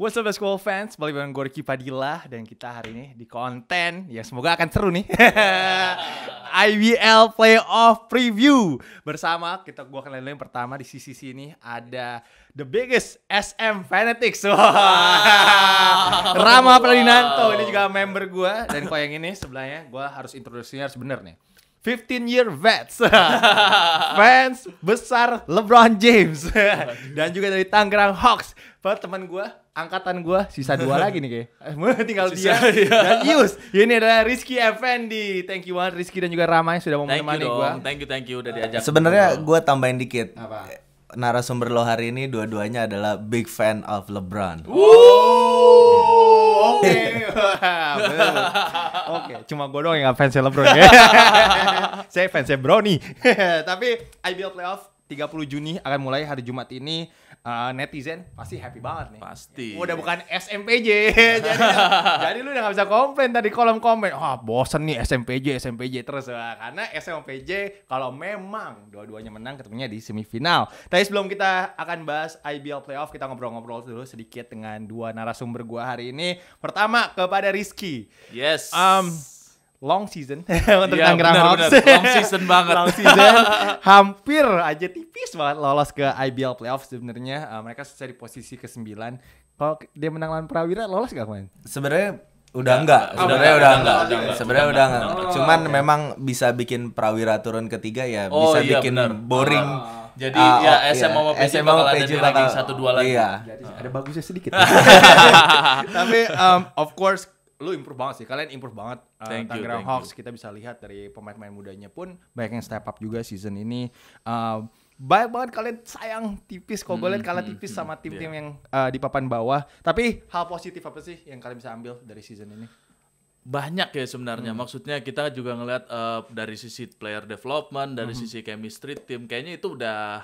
What's up school fans, balik dengan gue Ricky Padilla dan kita hari ini di konten yang semoga akan seru nih IBL Playoff Preview bersama kita gue akan lain lain pertama di sisi sini ada the biggest SM fanatics wow. Rama wow. Pradinanto ini juga member gue dan kau yang ini sebelahnya gue harus introduksinya harus bener nih 15 year vets fans besar LeBron James dan juga dari Tangerang Hawks teman gue angkatan gue sisa dua lagi nih kayak. Eh, tinggal sisa, dia iya. dan Yus. Ini adalah Rizky Effendi. Thank you banget Rizky dan juga Ramai sudah mau thank menemani gue. Thank you, thank you udah diajak. Eh, sebenarnya gue tambahin dikit. Apa? Eh, narasumber lo hari ini dua-duanya adalah big fan of LeBron. Oke, okay. cuma gue doang yang fans LeBron ya. saya fans LeBron nih. Tapi IBL Playoff 30 Juni akan mulai hari Jumat ini uh, netizen pasti happy banget nih. Pasti. Udah bukan SMPJ. jadi, jadi lu udah gak bisa komplain tadi kolom komen. Wah, oh, bosen nih SMPJ, SMPJ terus. lah. karena SMPJ kalau memang dua-duanya menang ketemunya di semifinal. Tapi sebelum kita akan bahas IBL playoff, kita ngobrol-ngobrol dulu sedikit dengan dua narasumber gua hari ini. Pertama kepada Rizky. Yes. Um, long season untuk yeah, Tangerang Hawks. Long season banget. long season. hampir aja tipis banget lolos ke IBL playoff sebenarnya. Uh, mereka sudah di posisi ke-9. Kalau dia menang lawan Prawira lolos gak kemarin? Sebenarnya udah enggak, oh, sebenarnya udah, enggak. Sebenarnya udah enggak. Oh, Cuman okay. memang bisa bikin Prawira turun ketiga ya, oh, bisa iya, bikin bener. boring. Ah. ah, ah. Jadi uh, ya SMA oh, iya. PJ bakal ada lagi satu dua lagi. Iya. Jadi, uh. ada bagusnya sedikit. Tapi um, of course lu improve banget sih. Kalian improve banget uh, thank Tangerang Hawks. You. Kita bisa lihat dari pemain-pemain mudanya pun banyak yang step up juga season ini. Uh, banyak banget kalian sayang tipis kok. kalian kalah hmm, hmm, tipis hmm. sama tim-tim yeah. yang uh, di papan bawah. Tapi hal positif apa sih yang kalian bisa ambil dari season ini? banyak ya sebenarnya hmm. maksudnya kita juga ngelihat uh, dari sisi player development dari hmm. sisi chemistry tim kayaknya itu udah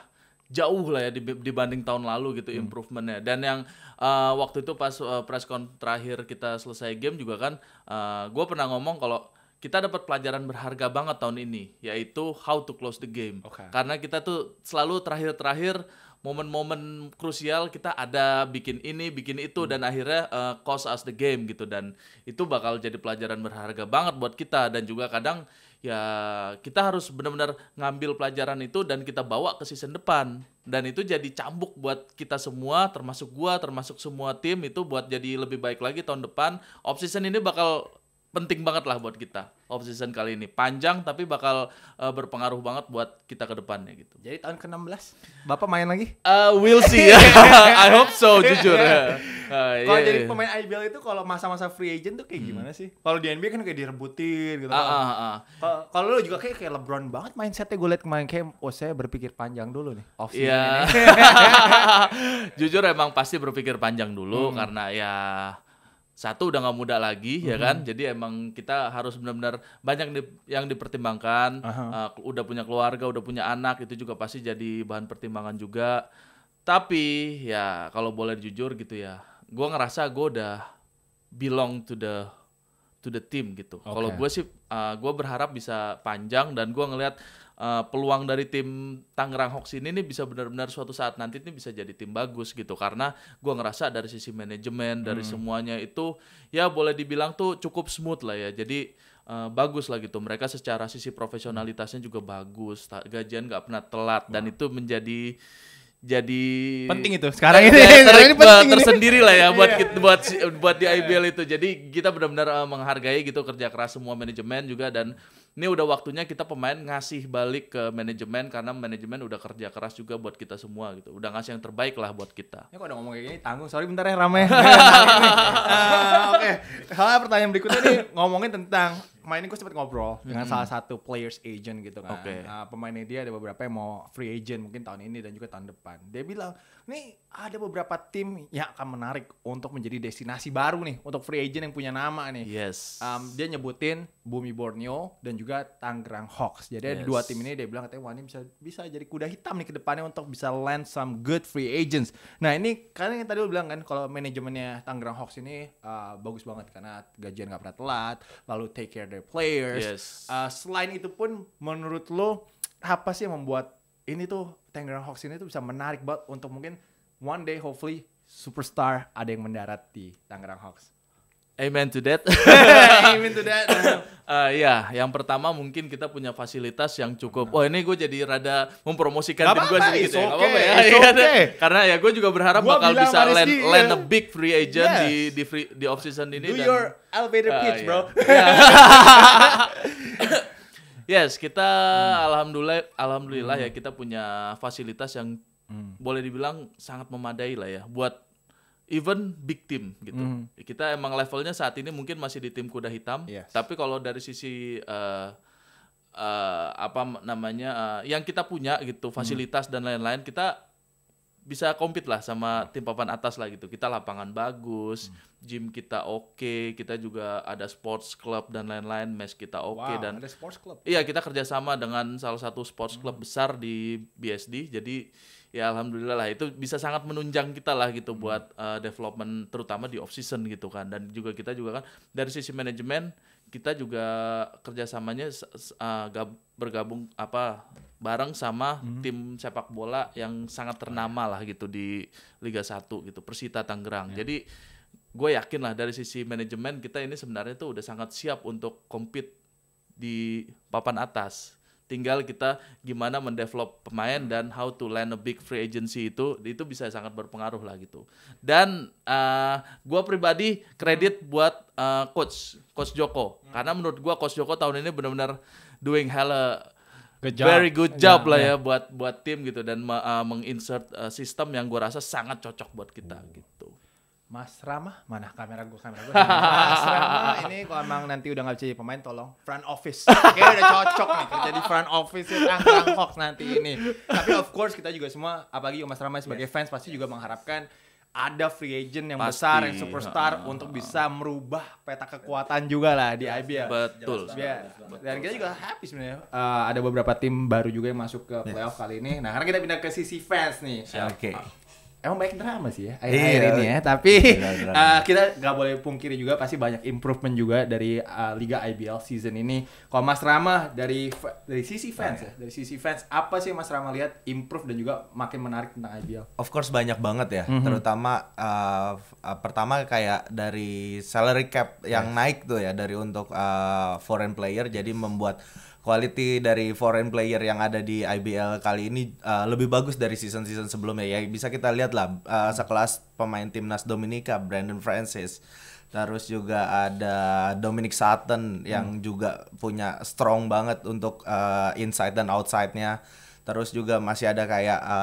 jauh lah ya dibanding tahun lalu gitu hmm. improvementnya dan yang uh, waktu itu pas uh, con terakhir kita selesai game juga kan uh, eh, gue pernah ngomong kalau kita dapat pelajaran berharga banget tahun ini yaitu how to close the game okay. karena kita tuh selalu terakhir-terakhir momen-momen krusial kita ada bikin ini bikin itu hmm. dan akhirnya uh, cost us the game gitu dan itu bakal jadi pelajaran berharga banget buat kita dan juga kadang ya kita harus benar-benar ngambil pelajaran itu dan kita bawa ke season depan dan itu jadi cambuk buat kita semua termasuk gua termasuk semua tim itu buat jadi lebih baik lagi tahun depan off season ini bakal penting banget lah buat kita off season kali ini. Panjang tapi bakal uh, berpengaruh banget buat kita ke depannya gitu. Jadi tahun ke-16 Bapak main lagi? Uh, we'll see. ya. I hope so jujur. Uh, kalau yeah, jadi iya. pemain IBL itu kalau masa-masa free agent tuh kayak hmm. gimana sih? Kalau di NBA kan kayak direbutin gitu. Uh, uh, uh. Kalau lu juga kayak kayak LeBron banget mindsetnya gue liat kemarin kayak oh saya berpikir panjang dulu nih off season yeah. ini. jujur emang pasti berpikir panjang dulu hmm. karena ya satu udah nggak muda lagi ya mm-hmm. ya kan jadi emang kita harus benar-benar banyak di, yang dipertimbangkan uh-huh. uh, udah punya keluarga udah punya anak itu juga pasti jadi bahan pertimbangan juga tapi ya kalau boleh jujur gitu ya gue ngerasa gue udah belong to the to the team gitu okay. kalau gue sih uh, eh, gue berharap bisa panjang dan gue ngelihat uh, peluang dari tim Tangerang Hawks ini nih bisa benar-benar suatu saat nanti ini bisa jadi tim bagus gitu karena gue ngerasa dari sisi manajemen dari hmm. semuanya itu ya boleh dibilang tuh cukup smooth lah ya jadi uh, bagus lah gitu mereka secara sisi profesionalitasnya juga bagus gajian nggak pernah telat wow. dan itu menjadi jadi penting itu sekarang iya, iya, ini ter ini penting tersendiri ini. lah ya buat yeah. buat buat di IBL iya. itu jadi kita benar-benar eh, menghargai gitu kerja keras semua manajemen juga dan ini udah waktunya kita pemain ngasih balik ke manajemen karena manajemen udah kerja keras juga buat kita semua gitu. Udah ngasih yang terbaik lah buat kita. Ini kok udah ngomong kayak gini tanggung. Sorry bentar ya rame. Eh, oke. Eh, okay. Hal pertanyaan berikutnya nih ngomongin tentang main gue sempat ngobrol hmm. dengan salah satu players agent gitu kan. Okay. Nah, pemainnya dia ada beberapa yang mau free agent mungkin tahun ini dan juga tahun depan. Dia bilang, nih ada beberapa tim yang akan menarik untuk menjadi destinasi baru nih untuk free agent yang punya nama nih. Yes. Um, dia nyebutin Bumi Borneo dan juga Tangerang Hawks. Jadi yes. dua tim ini dia bilang katanya wah ini bisa bisa jadi kuda hitam nih ke depannya untuk bisa land some good free agents. Nah ini karena yang tadi lu bilang kan kalau manajemennya Tangerang Hawks ini uh, bagus banget karena gajian gak pernah telat, lalu take care their players. Yes. Uh, selain itu pun menurut lo apa sih yang membuat ini tuh Tangerang Hawks ini tuh bisa menarik banget untuk mungkin one day hopefully superstar ada yang mendarat di Tangerang Hawks. Amen to that. Amen to that. uh, ya, yang pertama mungkin kita punya fasilitas yang cukup. Oh ini gue jadi rada mempromosikan tim gue sedikit ya. Okay, apa ya. Iya, okay. Karena ya gue juga berharap gua bakal bisa land, yeah. land a iya. big free agent yes. di di free, di off season ini. Do dan, your elevator uh, pitch, yeah. bro. Iya. yes, kita hmm. alhamdulillah alhamdulillah ya, hmm. ya kita punya fasilitas yang hmm. boleh dibilang sangat memadai lah ya buat even big team gitu. Mm. Kita emang levelnya saat ini mungkin masih di tim kuda hitam, yes. tapi kalau dari sisi uh, uh, apa namanya uh, yang kita punya gitu, mhm. fasilitas mm. dan lain-lain, kita bisa compete lah sama tim papan atas lah gitu. Kita lapangan bagus, hmm. gym kita oke, okay, kita juga ada sports club dan lain-lain, meski kita oke okay, wow, dan ada sports club. Iya, kita kerjasama dengan salah satu sports hmm. club besar di BSD. Jadi ya alhamdulillah lah itu bisa sangat menunjang kita lah gitu hmm. buat uh, development terutama di off season gitu kan. Dan juga kita juga kan dari sisi manajemen kita juga kerjasamanya uh, bergabung apa bareng sama hmm. tim sepak bola yang sangat ternama lah gitu di Liga 1 gitu Persita Tangerang. Ya. Jadi gue yakin lah dari sisi manajemen kita ini sebenarnya tuh udah sangat siap untuk compete di papan atas tinggal kita gimana mendevelop pemain dan how to land a big free agency itu itu bisa sangat berpengaruh lah gitu dan uh, eh, gue pribadi kredit buat uh, coach coach Joko karena menurut gue coach Joko tahun ini benar-benar doing a good job. very good job yeah, lah ya yeah. ya buat buat tim gitu dan uh, menginsert uh, sistem yang gue rasa sangat cocok buat kita gitu Mas Rama, mana kamera gue kamera gue. Mas Rama, ini kalau emang nanti udah nggak bisa jadi pemain, tolong front office. Oke, udah cocok nih kerja di front office Tangerang ya. ah, fox nanti ini. Tapi of course kita juga semua, apalagi Mas Rama sebagai yes. fans pasti juga mengharapkan ada free agent yang Pasti. besar, yang superstar uh, untuk bisa merubah peta kekuatan juga lah di IBL. Betul. Iya. Betul. Dan kita juga happy sebenarnya. Uh, ada beberapa tim baru juga yang masuk ke playoff yes. kali ini. Nah, karena kita pindah ke sisi fans nih. Oke. Okay. Uh, emang banyak drama sih ya akhir-akhir iya. ini ya tapi uh, kita nggak boleh pungkiri juga pasti banyak improvement juga dari uh, liga IBL season ini kalau Mas Rama dari dari sisi nah, fans ya. ya dari sisi fans apa sih Mas Rama lihat improve dan juga makin menarik tentang IBL of course banyak banget ya mm -hmm. terutama uh, uh, pertama kayak dari salary cap yang yes. naik tuh ya dari untuk uh, foreign player jadi membuat quality dari foreign player yang ada di IBL kali ini uh, lebih bagus dari season-season sebelumnya ya. Bisa kita lihat lah uh, sekelas pemain timnas Dominika Brandon Francis terus juga ada Dominic Sutton yang hmm. juga punya strong banget untuk uh, inside dan outside-nya. Terus juga masih ada kayak uh,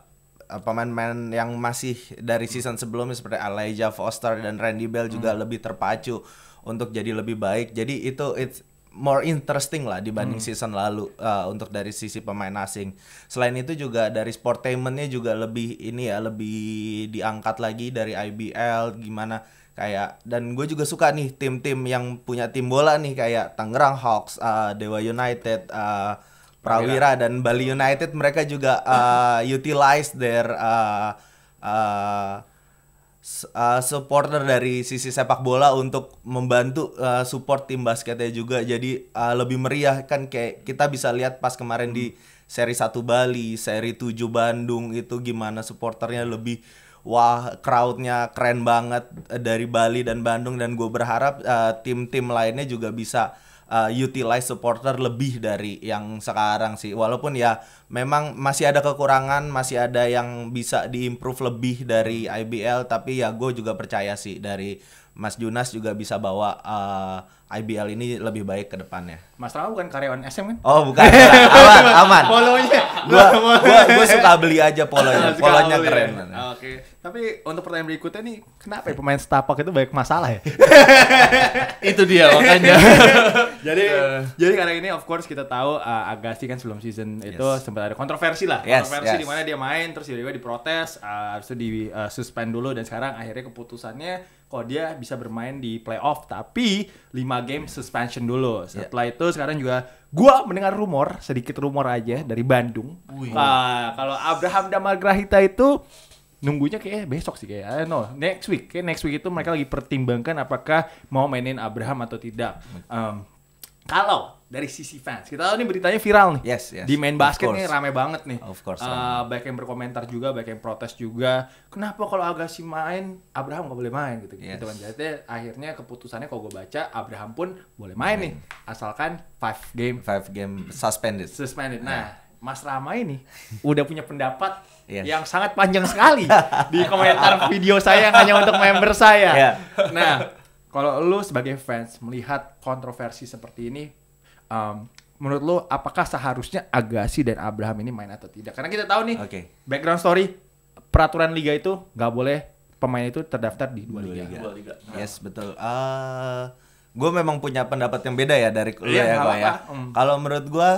hmm pemain-pemain yang masih dari season sebelumnya seperti Elijah Foster dan Randy Bell juga hmm. lebih terpacu untuk jadi lebih baik. Jadi itu it's more interesting lah dibanding hmm. season lalu uh, untuk dari sisi pemain asing. Selain itu juga dari sportainmentnya juga lebih ini ya lebih diangkat lagi dari IBL gimana kayak dan gue juga suka nih tim-tim yang punya tim bola nih kayak Tangerang Hawks, uh, Dewa United, uh, Prawira dan Bali United mereka juga uh, utilize their uh, uh, uh, supporter dari sisi sepak bola untuk membantu uh, support tim basketnya juga jadi uh, lebih meriah kan kayak kita bisa lihat pas kemarin hmm. di seri 1 Bali, seri 7 Bandung itu gimana supporternya lebih wah crowdnya keren banget eh, dari Bali dan Bandung dan gue berharap uh, tim-tim uh, tim -tim lainnya juga bisa uh, utilize supporter lebih dari yang sekarang sih. Walaupun ya memang masih ada kekurangan, masih ada yang bisa diimprove lebih dari IBL, tapi ya gue juga percaya sih dari Mas Junas juga bisa bawa uh, IBL ini lebih baik ke depannya. Mas Rama bukan karyawan SM kan? Oh bukan, aman, aman. Polonya, gua, gua, gua suka beli aja polonya, polonya ya. keren. Oke, okay. tapi untuk pertanyaan berikutnya nih, kenapa ya pemain setapak itu banyak masalah ya? itu dia makanya. jadi, uh. jadi karena ini of course kita tahu uh, Agassi kan sebelum season yes. itu sempat ada kontroversi lah, yes, kontroversi yes. di mana dia main terus dia juga diprotes, uh, harus di uh, suspend dulu dan sekarang akhirnya keputusannya kok dia bisa bermain di playoff tapi lima game suspension dulu. Iya. Setelah yeah. itu sekarang juga gua mendengar rumor, sedikit rumor aja dari Bandung. Uh, kalau Abraham Damagrahita itu nunggunya kayak eh, besok sih kayak eh, no next week kayak next week itu mereka lagi pertimbangkan apakah mau mainin Abraham atau tidak um, kalau dari sisi fans. Kita tahu ini beritanya viral nih. Yes, yes. Di main basket nih rame banget nih. Of course. Uh, baik yang berkomentar juga, baik yang protes juga. Kenapa kalau Agassi main, Abraham gak boleh main gitu. Gitu kan. Jadi akhirnya keputusannya kalau gue baca, Abraham pun boleh main, main. nih. Asalkan five game. five game suspended. Suspended. Nah, yeah. Mas Rama ini udah punya pendapat yes. yang sangat panjang sekali di komentar video saya yang hanya untuk member saya. Yeah. Nah, kalau lu sebagai fans melihat kontroversi seperti ini, um, menurut lu apakah seharusnya Agassi dan Abraham ini main atau tidak? Karena kita tahu nih, okay. background story peraturan liga itu nggak boleh pemain itu terdaftar di dua liga. liga. Yes betul. Uh, ah, gue memang punya pendapat yang beda ya dari lu yeah, ya gue ya. Mm. Kalau menurut gue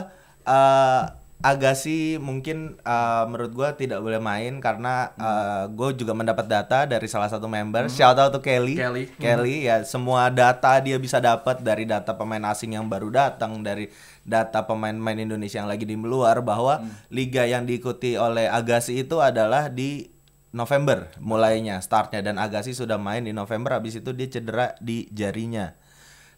uh, ah, Agassi mungkin uh, menurut gue tidak boleh main karena hmm. uh, eh, gue juga mendapat data dari salah satu member. Hmm. Shout out to Kelly. Kelly, Kelly hmm. ya semua data dia bisa dapat dari data pemain asing yang baru datang dari data pemain-pemain Indonesia yang lagi di luar bahwa hmm. liga yang diikuti oleh Agassi itu adalah di November mulainya startnya dan Agassi sudah main di November habis itu dia cedera di jarinya.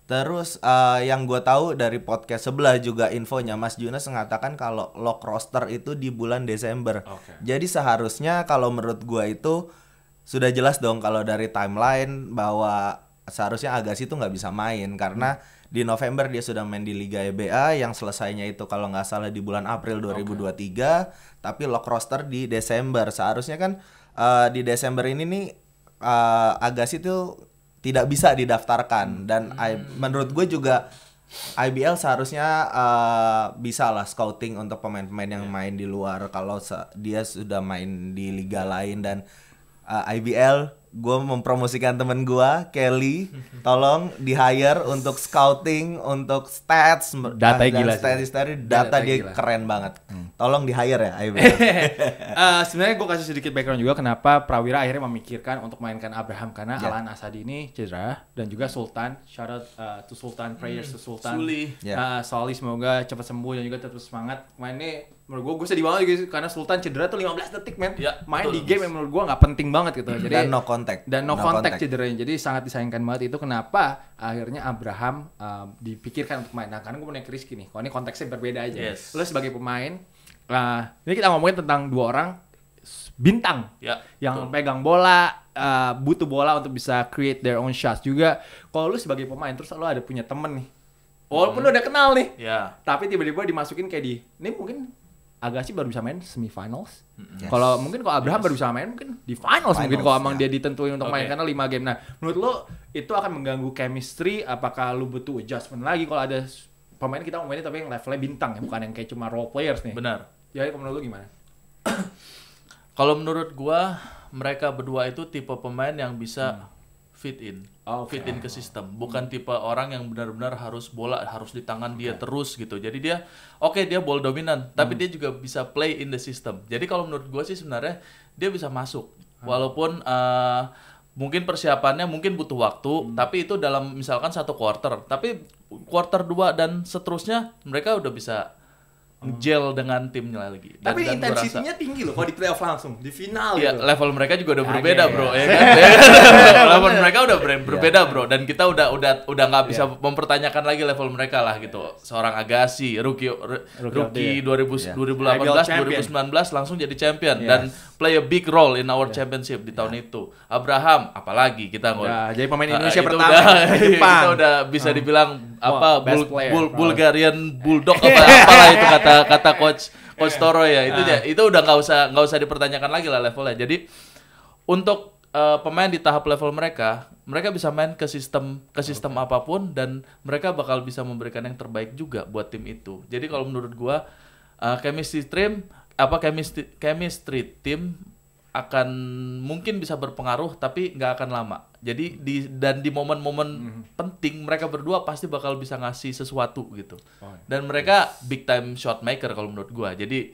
Terus uh, yang gue tahu dari podcast sebelah juga infonya Mas Junas mengatakan kalau lock roster itu di bulan Desember. Okay. Jadi seharusnya kalau menurut gue itu sudah jelas dong kalau dari timeline bahwa seharusnya Agassi itu nggak bisa main karena hmm. di November dia sudah main di Liga EBA yang selesainya itu kalau nggak salah di bulan April 2023 okay. tapi lock roster di Desember. Seharusnya kan uh, di Desember ini nih uh, Agassi tuh tidak bisa didaftarkan hmm. dan hmm. I, menurut gue juga IBL seharusnya uh, bisa lah scouting untuk pemain-pemain yang yeah. main di luar kalau dia sudah main di liga lain dan uh, eh, IBL gue mempromosikan temen gue Kelly tolong di hire untuk scouting untuk stats data ah, dan gila stats, tadi data, data dia gila. keren banget hmm. tolong di hire ya ayo uh, eh, sebenarnya gue kasih sedikit background juga kenapa Prawira akhirnya memikirkan untuk mainkan Abraham karena yeah. Alan Asadi ini cedera dan juga Sultan shout out uh, to Sultan prayers hmm. to Sultan Suli yeah. Ya. uh, Soli semoga cepat sembuh dan juga tetap semangat mainnya menurut gue gue sedih banget guys gitu, karena Sultan cedera tuh 15 detik men ya, main betul, di game yang menurut gue nggak penting banget gitu hmm. jadi dan no contact dan no, no contact, contact cederanya jadi sangat disayangkan banget itu kenapa akhirnya Abraham uh, dipikirkan untuk main nah karena gue punya Rizky nih kalau ini konteksnya berbeda aja yes. lo sebagai pemain uh, ini kita ngomongin tentang dua orang bintang ya, yang betul. pegang bola uh, butuh bola untuk bisa create their own shots juga kalau lu sebagai pemain terus lo ada punya temen nih Walaupun hmm. lo udah kenal nih, ya. tapi tiba-tiba dimasukin kayak di, ini mungkin Agassi baru bisa main semifinals. Yes. Kalau mungkin kalau Abraham yes. baru bisa main mungkin di finals, finals mungkin kalau emang ya. dia ditentuin untuk okay. main karena lima game. Nah, menurut lo itu akan mengganggu chemistry apakah lo butuh adjustment lagi kalau ada pemain kita mau main tapi yang levelnya bintang ya, bukan yang kayak cuma role players nih. Benar. Jadi ya, ya, menurut lo gimana? kalau menurut gua mereka berdua itu tipe pemain yang bisa hmm. fit in. Oh, fit in ke sistem. Bukan hmm. tipe orang yang benar-benar harus bola harus di tangan okay. dia terus gitu. Jadi dia oke okay, dia ball dominan, tapi hmm. dia juga bisa play in the system. Jadi kalau menurut gue sih sebenarnya dia bisa masuk. Hmm. Walaupun uh, mungkin persiapannya mungkin butuh waktu, hmm. tapi itu dalam misalkan satu quarter. Tapi quarter dua dan seterusnya mereka udah bisa gel dengan timnya lagi. Dan, Tapi intensitasnya intensitinya tinggi loh kalau di playoff langsung, di final ya, level mereka juga udah ya, berbeda, ya, ya, Bro, ya kan? Ya kan? level mereka udah ber iya. berbeda, Bro, dan kita udah udah udah nggak iya. bisa ya. mempertanyakan lagi level mereka lah gitu. Seorang Agassi, rookie rookie, rookie 2000, ya. 2018, 2019 langsung jadi champion yes. Iya. dan play a big role in our ya. championship di tahun ya. itu. Abraham, apalagi kita nggak. jadi pemain ah, Indonesia uh, pertama udah, Kita udah bisa ah. dibilang apa Bul Bul Bulgarian Bulldog apa apalah itu kata kata kata coach coach iya. Toro ya itu ya itu udah nggak usah nggak usah dipertanyakan lagi lah levelnya jadi untuk uh, pemain di tahap level mereka mereka bisa main ke sistem ke sistem okay. apapun dan mereka bakal bisa memberikan yang terbaik juga buat tim itu jadi kalau menurut gua uh, chemistry team apa chemistry chemistry tim akan mungkin bisa berpengaruh tapi nggak akan lama. Jadi di dan di momen-momen mm -hmm. penting mereka berdua pasti bakal bisa ngasih sesuatu gitu. Oh, iya. dan mereka yes. big time shot maker kalau menurut gua. Jadi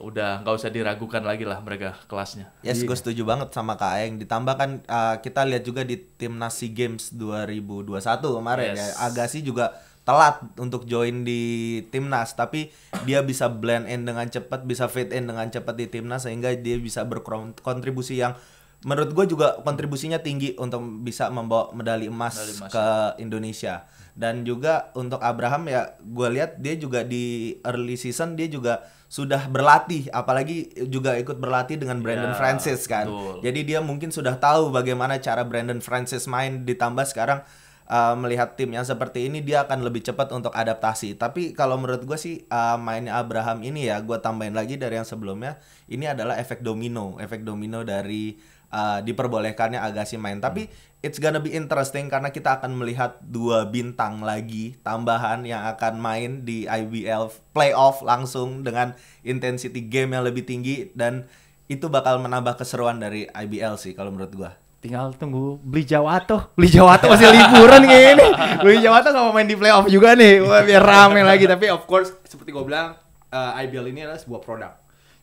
udah nggak usah diragukan lagi lah mereka kelasnya. Yes, iya. gue setuju banget sama Kak Aeng. ditambahkan uh, kita lihat juga di timnas SEA Games 2021 kemarin ya. yes. ya. Agassi juga telat untuk join di timnas tapi dia bisa blend in dengan cepat bisa fit in dengan cepat di timnas sehingga dia bisa berkontribusi yang menurut gue juga kontribusinya tinggi untuk bisa membawa medali emas, medali emas ke ya. Indonesia dan juga untuk Abraham ya gue lihat dia juga di early season dia juga sudah berlatih apalagi juga ikut berlatih dengan iya, Brandon ya, Francis kan betul. jadi dia mungkin sudah tahu bagaimana cara Brandon Francis main ditambah sekarang uh, melihat tim yang seperti ini dia akan lebih cepat untuk adaptasi. Tapi kalau menurut gue sih uh, mainnya Abraham ini ya, gue tambahin lagi dari yang sebelumnya, ini adalah efek domino, efek domino dari uh, diperbolehkannya Agassi main. Hmm. Tapi it's gonna be interesting karena kita akan melihat dua bintang lagi tambahan yang akan main di IBL playoff langsung dengan intensity game yang lebih tinggi dan itu bakal menambah keseruan dari IBL sih kalau menurut gue tinggal tunggu beli Jawato beli Jawato masih liburan gini beli Jawato nggak mau main di playoff juga nih Wah, biar rame lagi tapi of course seperti gue bilang uh, eh, IBL ini adalah sebuah produk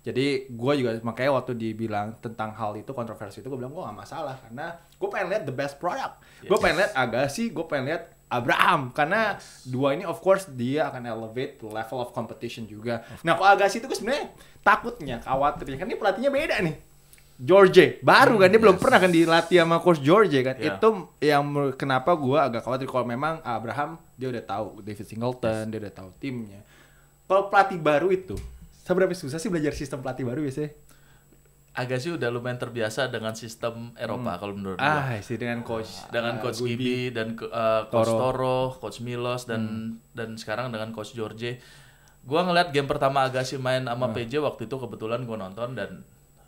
jadi gue juga makanya waktu dibilang tentang hal itu kontroversi itu gue bilang gue gak masalah karena gue pengen lihat the best product yes. gue pengen lihat Agassi gue pengen lihat Abraham karena yes. dua ini of course dia akan elevate the level of competition juga nah kalau Agassi itu gue sebenarnya takutnya khawatirnya kan ini pelatihnya beda nih George baru kan dia yes. belum pernah kan dilatih sama coach George kan yeah. itu yang kenapa gue agak khawatir kalau memang Abraham dia udah tahu David Singleton yes. dia udah tahu timnya kalau pelatih baru itu seberapa susah sih belajar sistem pelatih baru biasanya agak sih udah lumayan terbiasa dengan sistem Eropa hmm. kalau menurut gue ah sih dengan coach ah, dengan uh, coach Gibi dan uh, coach Toro. Toro coach Milos dan hmm. dan sekarang dengan coach George gue ngeliat game pertama Agassi main sama hmm. PJ waktu itu kebetulan gue nonton dan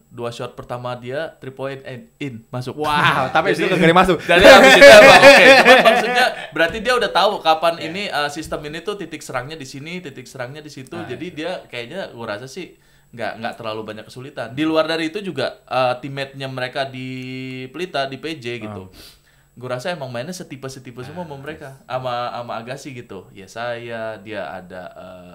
dua shot pertama dia three point and eh, in masuk. Wow, tapi itu gak masuk. Jadi habis itu apa? Oke, okay. maksudnya berarti dia udah tahu kapan yeah. ini uh, sistem ini tuh titik serangnya di sini, titik serangnya di situ. Nah, Jadi itu. Iya. dia kayaknya gua rasa sih nggak nggak terlalu banyak kesulitan. Di luar dari itu juga uh, teammate-nya mereka di Pelita di PJ gitu. Oh ah. gue rasa emang mainnya setipe setipe semua sama ah, mereka sama sama Agassi gitu ya saya dia ada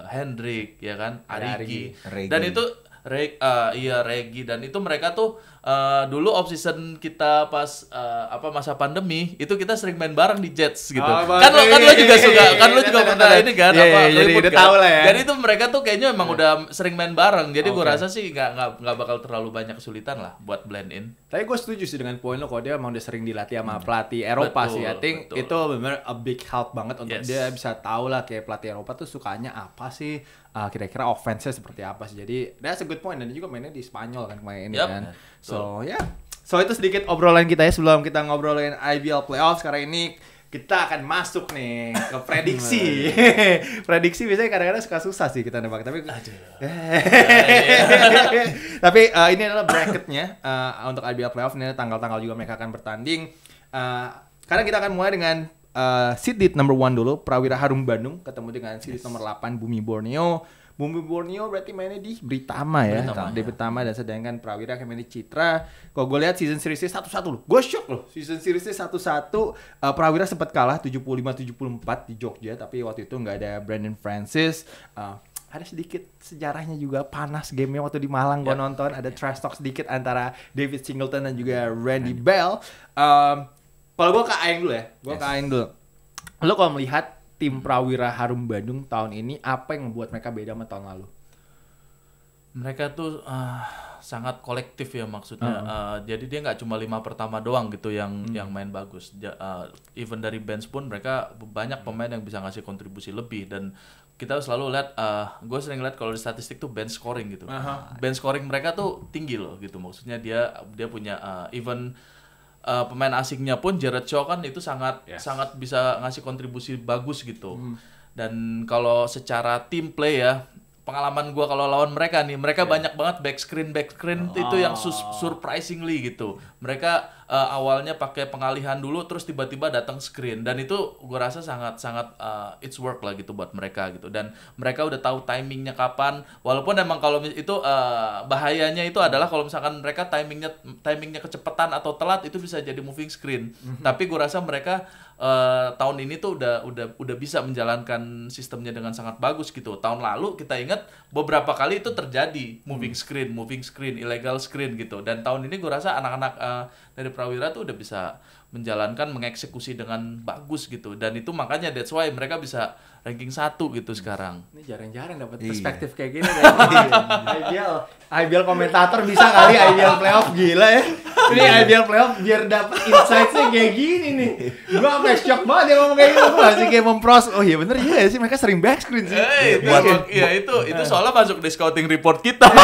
Hendrik ya kan Ariki. dan itu Reg, uh, eh, iya Regi dan itu mereka tuh Eh, dulu off season kita pas uh, apa masa pandemi itu kita sering main bareng di Jets gitu. Oh, kan lo kan lo juga suka, kan lo iya, juga iya, pernah iya. ini kan apa yeah, jadi udah kan. tahu lah ya. Jadi itu mereka tuh kayaknya emang udah sering main bareng. Jadi gue rasa sih nggak nggak nggak bakal terlalu banyak kesulitan lah buat blend in. Tapi gue setuju sih dengan poin lo kalau dia emang udah sering dilatih sama pelatih Eropa sih. I think itu benar a big help banget untuk dia bisa tahu lah kayak pelatih Eropa tuh sukanya apa sih uh, kira-kira offense-nya seperti apa sih. Jadi that's a good point dan dia juga mainnya di Spanyol kan kemarin yep. kan. So So ya, yeah. so itu sedikit obrolan kita ya sebelum kita ngobrolin IBL playoffs sekarang ini kita akan masuk nih ke prediksi. Ya? prediksi biasanya kadang-kadang suka susah sih kita nembak, tapi tapi uh, ini adalah bracketnya uh, untuk IBL playoffs ini tanggal-tanggal juga mereka akan bertanding. Uh, eh, karena kita akan mulai dengan uh, seeded number one dulu Prawira Harum Bandung ketemu dengan seed yes. nomor 8 Bumi Borneo Bumi Borneo berarti mainnya di Britama ya. Britama, di ya. Britama dan sedangkan Prawira kayak main di Citra. Kalau gue lihat season series satu-satu loh. Gue shock loh. Season series satu-satu. Uh, Prawira sempat kalah tujuh tujuh puluh lima puluh empat di Jogja tapi waktu itu nggak ada Brandon Francis. Uh, ada sedikit sejarahnya juga panas gamenya waktu di Malang yeah. gue ya. nonton ada ya. trash talk sedikit antara David Singleton dan juga Randy, Bell. Um, kalau gue ke Aing dulu ya, gue yes. ke Aing dulu. Lo kalau melihat tim Prawira Harum Bandung tahun ini apa yang membuat mereka beda sama tahun lalu? Mereka tuh uh, sangat kolektif ya maksudnya. Uh -huh. uh, jadi dia nggak cuma lima pertama doang gitu yang hmm. yang main bagus. uh, even dari bench pun mereka banyak pemain yang bisa ngasih kontribusi lebih dan kita selalu lihat uh, ah, gue sering lihat kalau di statistik tuh bench scoring gitu. Uh -huh. Bench scoring mereka tuh tinggi loh gitu maksudnya dia dia punya uh, even uh, pemain asingnya pun Jared Shaw kan itu sangat yes. sangat bisa ngasih kontribusi bagus gitu. Hmm. Dan kalau secara team play ya pengalaman gue kalau lawan mereka nih mereka yeah. banyak banget back screen back screen oh. itu yang oh. su surprisingly gitu mereka uh, awalnya pakai pengalihan dulu terus tiba-tiba datang screen dan itu gue rasa sangat sangat uh, it's work lah gitu buat mereka gitu dan mereka udah tahu timingnya kapan walaupun emang kalau itu uh, bahayanya itu adalah kalau misalkan mereka timingnya timingnya kecepatan atau telat itu bisa jadi moving screen mhm. tapi gue rasa mereka uh, tahun ini tuh udah udah udah bisa menjalankan sistemnya dengan sangat bagus gitu tahun lalu kita ingat beberapa kali itu terjadi moving mhm. screen moving screen illegal screen gitu dan tahun ini gue rasa anak-anak uh, dari Prawira tuh udah bisa menjalankan mengeksekusi dengan bagus gitu dan itu makanya that's why mereka bisa ranking satu gitu sekarang ini jarang-jarang dapat iya. perspektif iya. kayak gini dari ideal. IBL komentator bisa kali Ideal playoff gila ya ini ideal playoff biar dapat insightnya kayak gini nih gua apa shock banget dia ngomong kayak gitu Masih kayak mempros oh iya bener iya sih mereka sering back screen sih eh, itu, iya. iya itu itu soalnya masuk di scouting report kita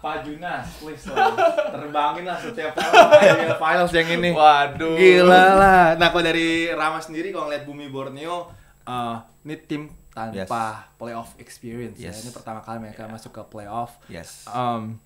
Pak Junas, please lah. Terbangin lah setiap final, finals yang ini. Waduh. Gila lah. Nah, kalau dari Rama sendiri kalau ngeliat Bumi Borneo, uh, ini tim tanpa yes. playoff experience ya. yes. ya. Ini pertama kali mereka yeah. masuk ke playoff. Yes. Um,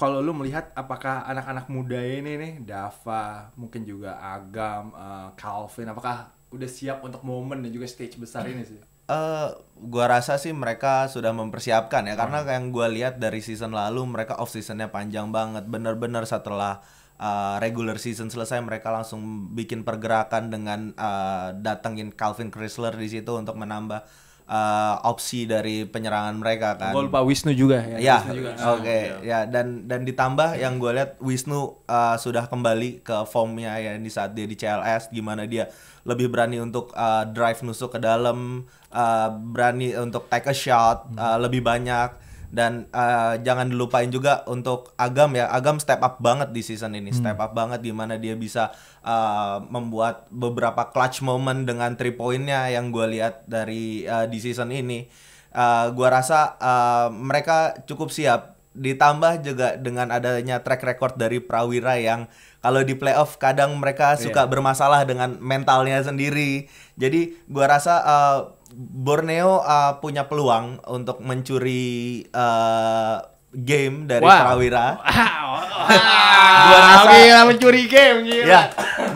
kalau lu melihat apakah anak-anak muda ini nih, Dava, mungkin juga Agam, uh, Calvin, apakah udah siap untuk momen dan juga stage besar ini sih? uh, gua rasa sih mereka sudah mempersiapkan ya hmm. karena yang gua lihat dari season lalu mereka off seasonnya panjang banget bener-bener setelah uh, regular season selesai mereka langsung bikin pergerakan dengan uh, datengin Calvin Chrysler di situ untuk menambah uh, opsi dari penyerangan mereka kan. Gol Pak Wisnu juga ya. Ya, oke. Okay. Ah, iya. ya. dan dan ditambah yang gue lihat Wisnu uh, sudah kembali ke formnya ya di saat dia di CLS gimana dia lebih berani untuk uh, drive nusuk ke dalam Uh, berani untuk take a shot uh, hmm. uh, lebih banyak dan uh, jangan dilupain juga untuk Agam ya Agam step up banget di season ini hmm. step up banget di mana dia bisa uh, membuat beberapa clutch moment dengan three pointnya yang gue lihat dari uh, di season ini uh, gue rasa uh, mereka cukup siap ditambah juga dengan adanya track record dari Prawira yang kalau di playoff kadang mereka iya. suka yeah. bermasalah dengan mentalnya sendiri. Jadi gue rasa uh, Borneo uh, punya peluang untuk mencuri uh, game dari wow. Prawira. Wow. wow. gua rasa gila mencuri game gila. Ya,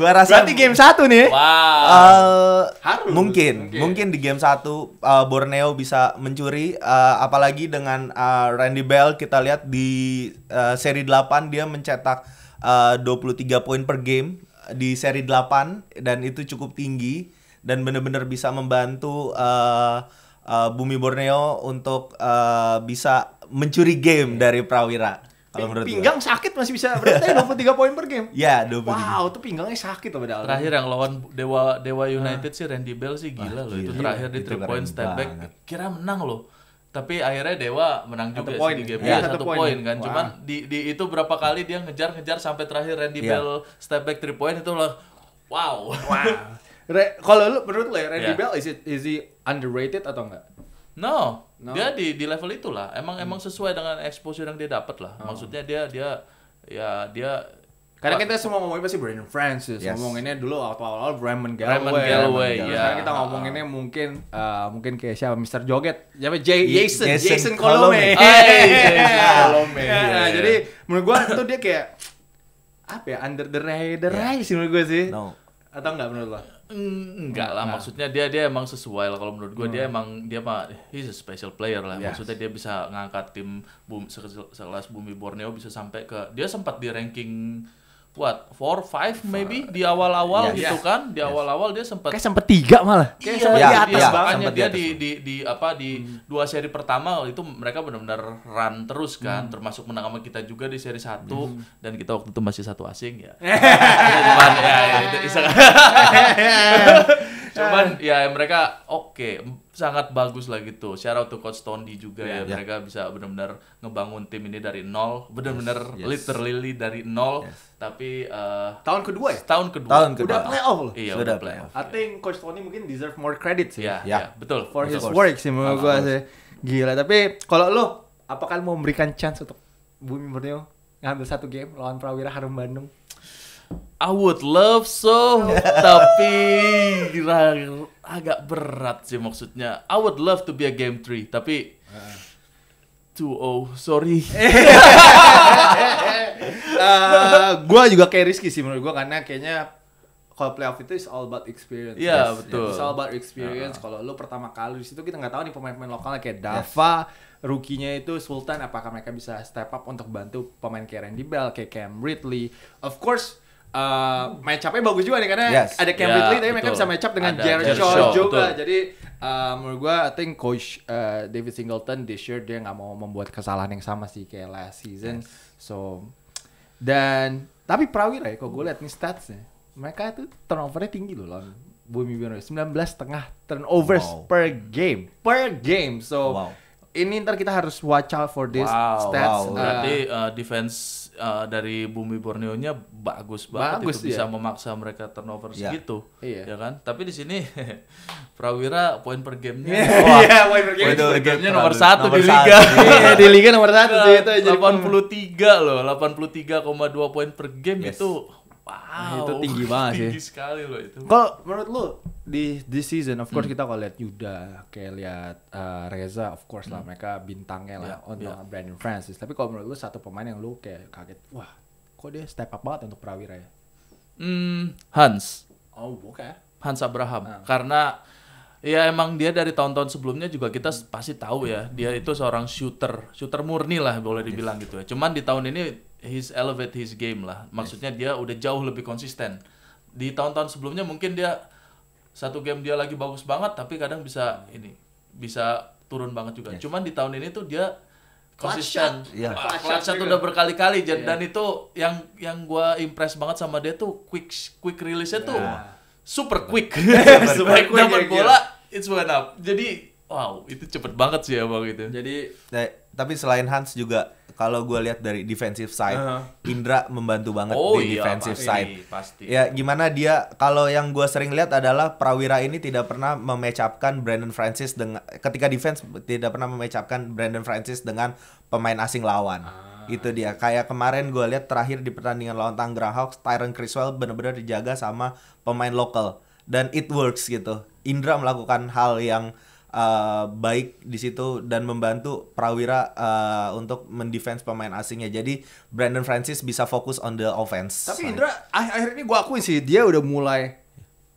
gua rasa Berarti game satu nih. Wow. Uh, Harus. Mungkin, mungkin, mungkin di game satu uh, Borneo bisa mencuri uh, apalagi dengan uh, Randy Bell kita lihat di uh, seri 8 dia mencetak uh, 23 poin per game di seri 8 dan itu cukup tinggi dan benar-benar bisa membantu uh, uh, Bumi Borneo untuk uh, bisa mencuri game dari Prawira. Kalau menurut pinggang gue. sakit masih bisa berarti 23 poin per game. Iya, 23. Wow, itu pinggangnya sakit loh padahal. Terakhir yang lawan Dewa Dewa United ah. sih Randy Bell sih gila ah, loh. Gila. Itu terakhir di 3 point step back kira menang loh. Tapi akhirnya Dewa menang satu juga point. sih di game. Iya, ya, satu, satu poin kan. Wow. Cuman di, di itu berapa kali dia ngejar-ngejar sampai terakhir Randy yeah. Bell step back 3 point itu loh. Wow. Wow. kalau lu menurut lu ya Randy yeah. Bell is it is he underrated atau enggak? No, no. dia di di level itulah. Emang hmm. emang sesuai dengan exposure yang dia dapat lah. Oh. Maksudnya dia dia ya dia karena kita semua ngomongin pasti Brandon Francis, yes. ngomonginnya dulu waktu awal-awal Raymond Galway. Raymond Galway. ya. Sekarang kita ngomonginnya mungkin uh, mungkin kayak siapa Mr. Joget, siapa Jason, Jason, Jason, Jason Colome. Colome. Yeah. Ya. Iya, iya, iya. jadi menurut gua tuh dia kayak apa ya under the radar yeah. sih menurut gua sih. No. Atau enggak menurut lo? Mm, enggak hmm, lah nah. maksudnya dia dia emang sesuai lah kalau menurut gue hmm. dia emang dia mah he's a special player lah yes. maksudnya dia bisa ngangkat tim bum, sekelas bumi Borneo bisa sampai ke dia sempat di ranking buat four five maybe di awal-awal yes. gitu kan di awal-awal dia sempat kayak sempat tiga malah iya, kayak sempat iya, di atas iya, dia di, di di apa di hmm. dua seri pertama itu mereka benar-benar run terus kan hmm. termasuk menang sama kita juga di seri satu hmm. dan kita waktu itu masih satu asing ya iya, ya, ya itu cuman eh. ya mereka oke okay, sangat bagus lah gitu shout untuk coach Tony juga yeah, ya yeah. Ya. mereka bisa benar-benar ngebangun tim ini dari nol benar-benar yes, yes. literally dari nol yes. tapi uh, tahun kedua ya tahun kedua tahun kedua udah playoff loh iya sudah playoff I think coach Tony mungkin deserve more credit sih ya yeah, yeah. yeah, betul for betul. his work sih menurut gua sih gila tapi kalau lo apakah mau memberikan chance untuk Bumi Borneo ngambil satu game lawan Prawira Harum Bandung I would love so, tapi agak berat sih maksudnya. I would love to be a game three, tapi two uh. sorry. uh, gua juga kayak Rizky sih menurut gua karena kayaknya kalau playoff itu is all about experience. Iya, yeah, yes. betul. It's all about experience. Uh. Kalau lu pertama kali di situ kita nggak tahu nih pemain-pemain lokalnya kayak Dava, yes Rukinya itu Sultan apakah mereka bisa step up untuk bantu pemain kayak Randy Bell, kayak Cam Ridley. Of course uh, eh, match up-nya bagus juga nih karena yes. ada Cam yeah, Ridley tapi mereka bisa match up dengan Jared Shaw juga. Betul. Jadi uh, menurut gua I think coach uh, David Singleton this year dia nggak mau membuat kesalahan yang sama sih kayak last season. Yes. So dan tapi Prawira ya kok gue liat nih statsnya mereka itu turnovernya tinggi loh lawan Bumi Borneo 19 setengah turnovers wow. per game per game so wow. ini ntar kita harus watch out for this wow, stats wow. berarti uh, defense uh, dari Bumi Borneo-nya bagus banget bagus, itu bisa iya. memaksa mereka turnover yeah. segitu. yeah. Ya kan? Tapi di sini Prawira poin per game-nya yeah, wah, yeah, poin per game game game nomor satu di liga. yeah, di liga nomor satu sih itu delapan puluh tiga loh, dua poin per game yes. itu Wow. Nah, itu tinggi banget sih. Tinggi sekali loh itu. Kalau menurut lu di this season of course hmm. kita kalau lihat Yuda, kayak lihat uh, Reza of course hmm. lah mereka bintangnya yeah, lah ya, untuk yeah. Brandon Francis. Tapi kalau menurut lu satu pemain yang lu kayak kaget, wah, kok dia step up banget untuk Prawira ya? Hmm, Hans. Oh, oke. Okay. Hans Abraham. Hmm. Karena Ya emang dia dari tahun-tahun sebelumnya juga kita pasti tahu ya dia itu seorang shooter, shooter murni lah boleh dibilang yes. gitu ya. Cuman di tahun ini he's elevate his game lah. Maksudnya dia udah jauh lebih konsisten. Di tahun-tahun sebelumnya mungkin dia satu game dia lagi bagus banget tapi kadang bisa ini bisa turun banget juga. Yes. Cuman di tahun ini tuh dia konsisten. Iya. Clutch shot, udah berkali-kali yeah. dan itu yang yang gua impress banget sama dia tuh quick quick release-nya yeah. tuh super iya. quick. super, super quick. Dapat iya. bola it's one Jadi Wow, itu cepet banget sih abang itu. Jadi, nah, tapi selain Hans juga kalau gue lihat dari defensive side, uh -huh. Indra membantu banget oh, di iya, defensive pasti, side. Pasti. Ya gimana dia kalau yang gue sering lihat adalah Prawira ini tidak pernah memecapkan Brandon Francis dengan ketika defense tidak pernah memecapkan Brandon Francis dengan pemain asing lawan. uh-huh Itu dia. Kayak kemarin gue lihat terakhir di pertandingan lawan Tangerang Hawks, Tyron Criswell benar-benar dijaga sama pemain lokal dan it works gitu. Indra melakukan hal yang uh, baik di situ dan membantu Prawira uh, untuk mendefense pemain asingnya. Jadi Brandon Francis bisa fokus on the offense. Tapi Indra akhir-akhir ini gue akui sih dia udah mulai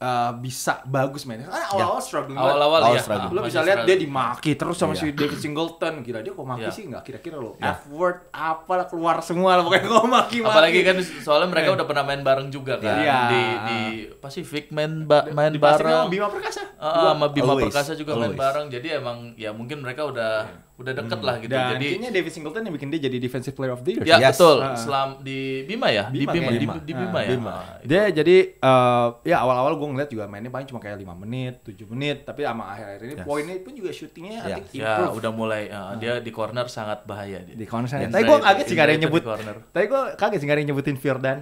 uh, bisa bagus mainnya. Kan ya. awal-awal yeah. struggling Awal-awal ya. Struggling. Lo bisa lihat dia dimaki terus sama yeah. si David Singleton. kira dia kok maki yeah. sih nggak kira-kira lo. Yeah. F word apalah keluar semua lah pokoknya kok maki-maki. Apalagi kan soalnya mereka yeah. udah pernah main bareng juga kan. Yeah. Di di Pacific main ba main di bareng. Sama Bima Perkasa. Uh, sama Bima Always. Perkasa juga Always. main bareng. Jadi emang ya mungkin mereka udah yeah udah deket hmm. lah gitu. Dan jadi kayaknya David Singleton yang bikin dia jadi defensive player of the year. Ya yes. betul. Uh. Selam di Bima ya, Bima, di Bima, Bima. Di, di Bima uh, ya. Bima. Ah, dia jadi uh, ya awal-awal gue ngeliat juga mainnya paling cuma kayak lima menit, tujuh menit, tapi sama akhir-akhir ini yes. poinnya pun juga shootingnya yeah. Ya Ya udah mulai uh, uh. dia di corner sangat bahaya dia. Di corner. Yes. Tapi gue kaget sih gak ada yang nyebut. Tapi gue kaget sih gak ada yang nyebutin Firdan.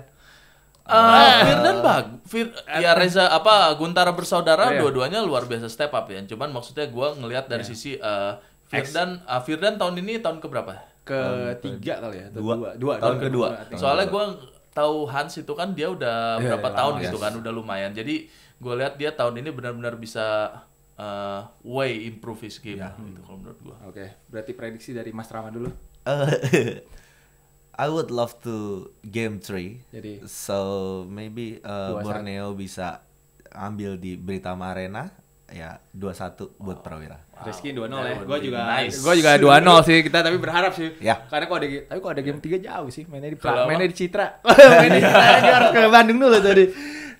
Uh, uh, Firdan bag, Fir, ya Reza apa Guntara bersaudara, yeah. dua-duanya luar biasa step up ya. Cuman maksudnya gue ngelihat dari yeah. sisi uh, Firdan, uh, Firdan tahun ini tahun keberapa? Ketiga kali ya, dua. dua, dua tahun kedua. Tahun Soalnya gue tahu Hans itu kan dia udah yeah, iya, berapa yeah, tahun yeah, gitu kan, udah lumayan. Jadi gue lihat dia tahun ini benar-benar bisa uh, way improve his game yeah. gitu kalau menurut gue. Oke, okay. berarti prediksi dari Mas Rama dulu. Eh, I would love to game three. Jadi so maybe uh, Borneo bisa ambil di Britama Arena ya 21 buat Prawira. Wow. Rizky 2-0 ya. Gue juga nice. gue juga 2-0 sih kita tapi berharap sih. Ya. Karena kok ada tapi kok ada game 3 jauh sih mainnya di Kalau mainnya di Citra. mainnya di Citra dia harus ke Bandung dulu tadi.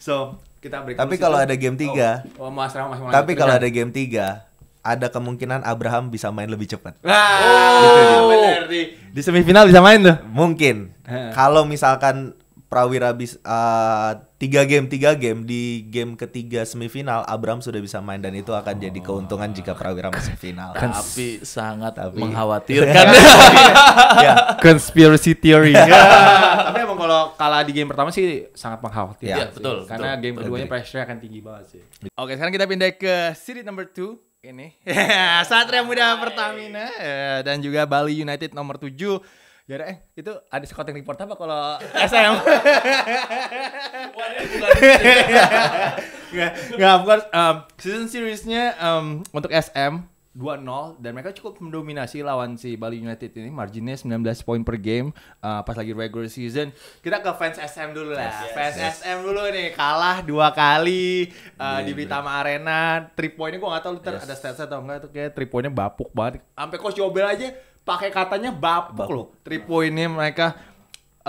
So, kita break Tapi kalau ada game 3. Oh, oh mau asrama masih Tapi kalau ada game 3 ada kemungkinan Abraham bisa main lebih cepat. Wah, oh, gitu, gitu. di semifinal bisa main tuh? Mungkin. Kalau misalkan Prawira bis uh, tiga game tiga game di game ketiga semifinal Abram sudah bisa main dan itu akan jadi keuntungan jika Prawira masuk final. Kan tapi sangat tapi, mengkhawatirkan. ya. Conspiracy theory. ya. tapi emang kalau kalah di game pertama sih sangat mengkhawatirkan. Ya, ya betul. Karena betul, game keduanya pressure akan tinggi banget sih. Oke, sekarang kita pindah ke seri number two ini. Satria Muda Pertamina eh, dan juga Bali United nomor 7 ya eh itu ada scouting report apa kalau SM nggak Gak bukan um, season seriesnya um, untuk SM 2-0 dan mereka cukup mendominasi lawan si Bali United ini marginnya 19 poin per game uh, pas lagi regular season kita ke fans SM dulu lah yes, fans yes. SM dulu nih kalah dua kali uh, yeah, di Britama iya, yeah. Arena 3 poinnya gue gak tau yes. ada stats atau enggak tuh kayak three pointnya bapuk banget sampai coach Jobel aja pakai katanya bapuk loh. tripo ini mereka.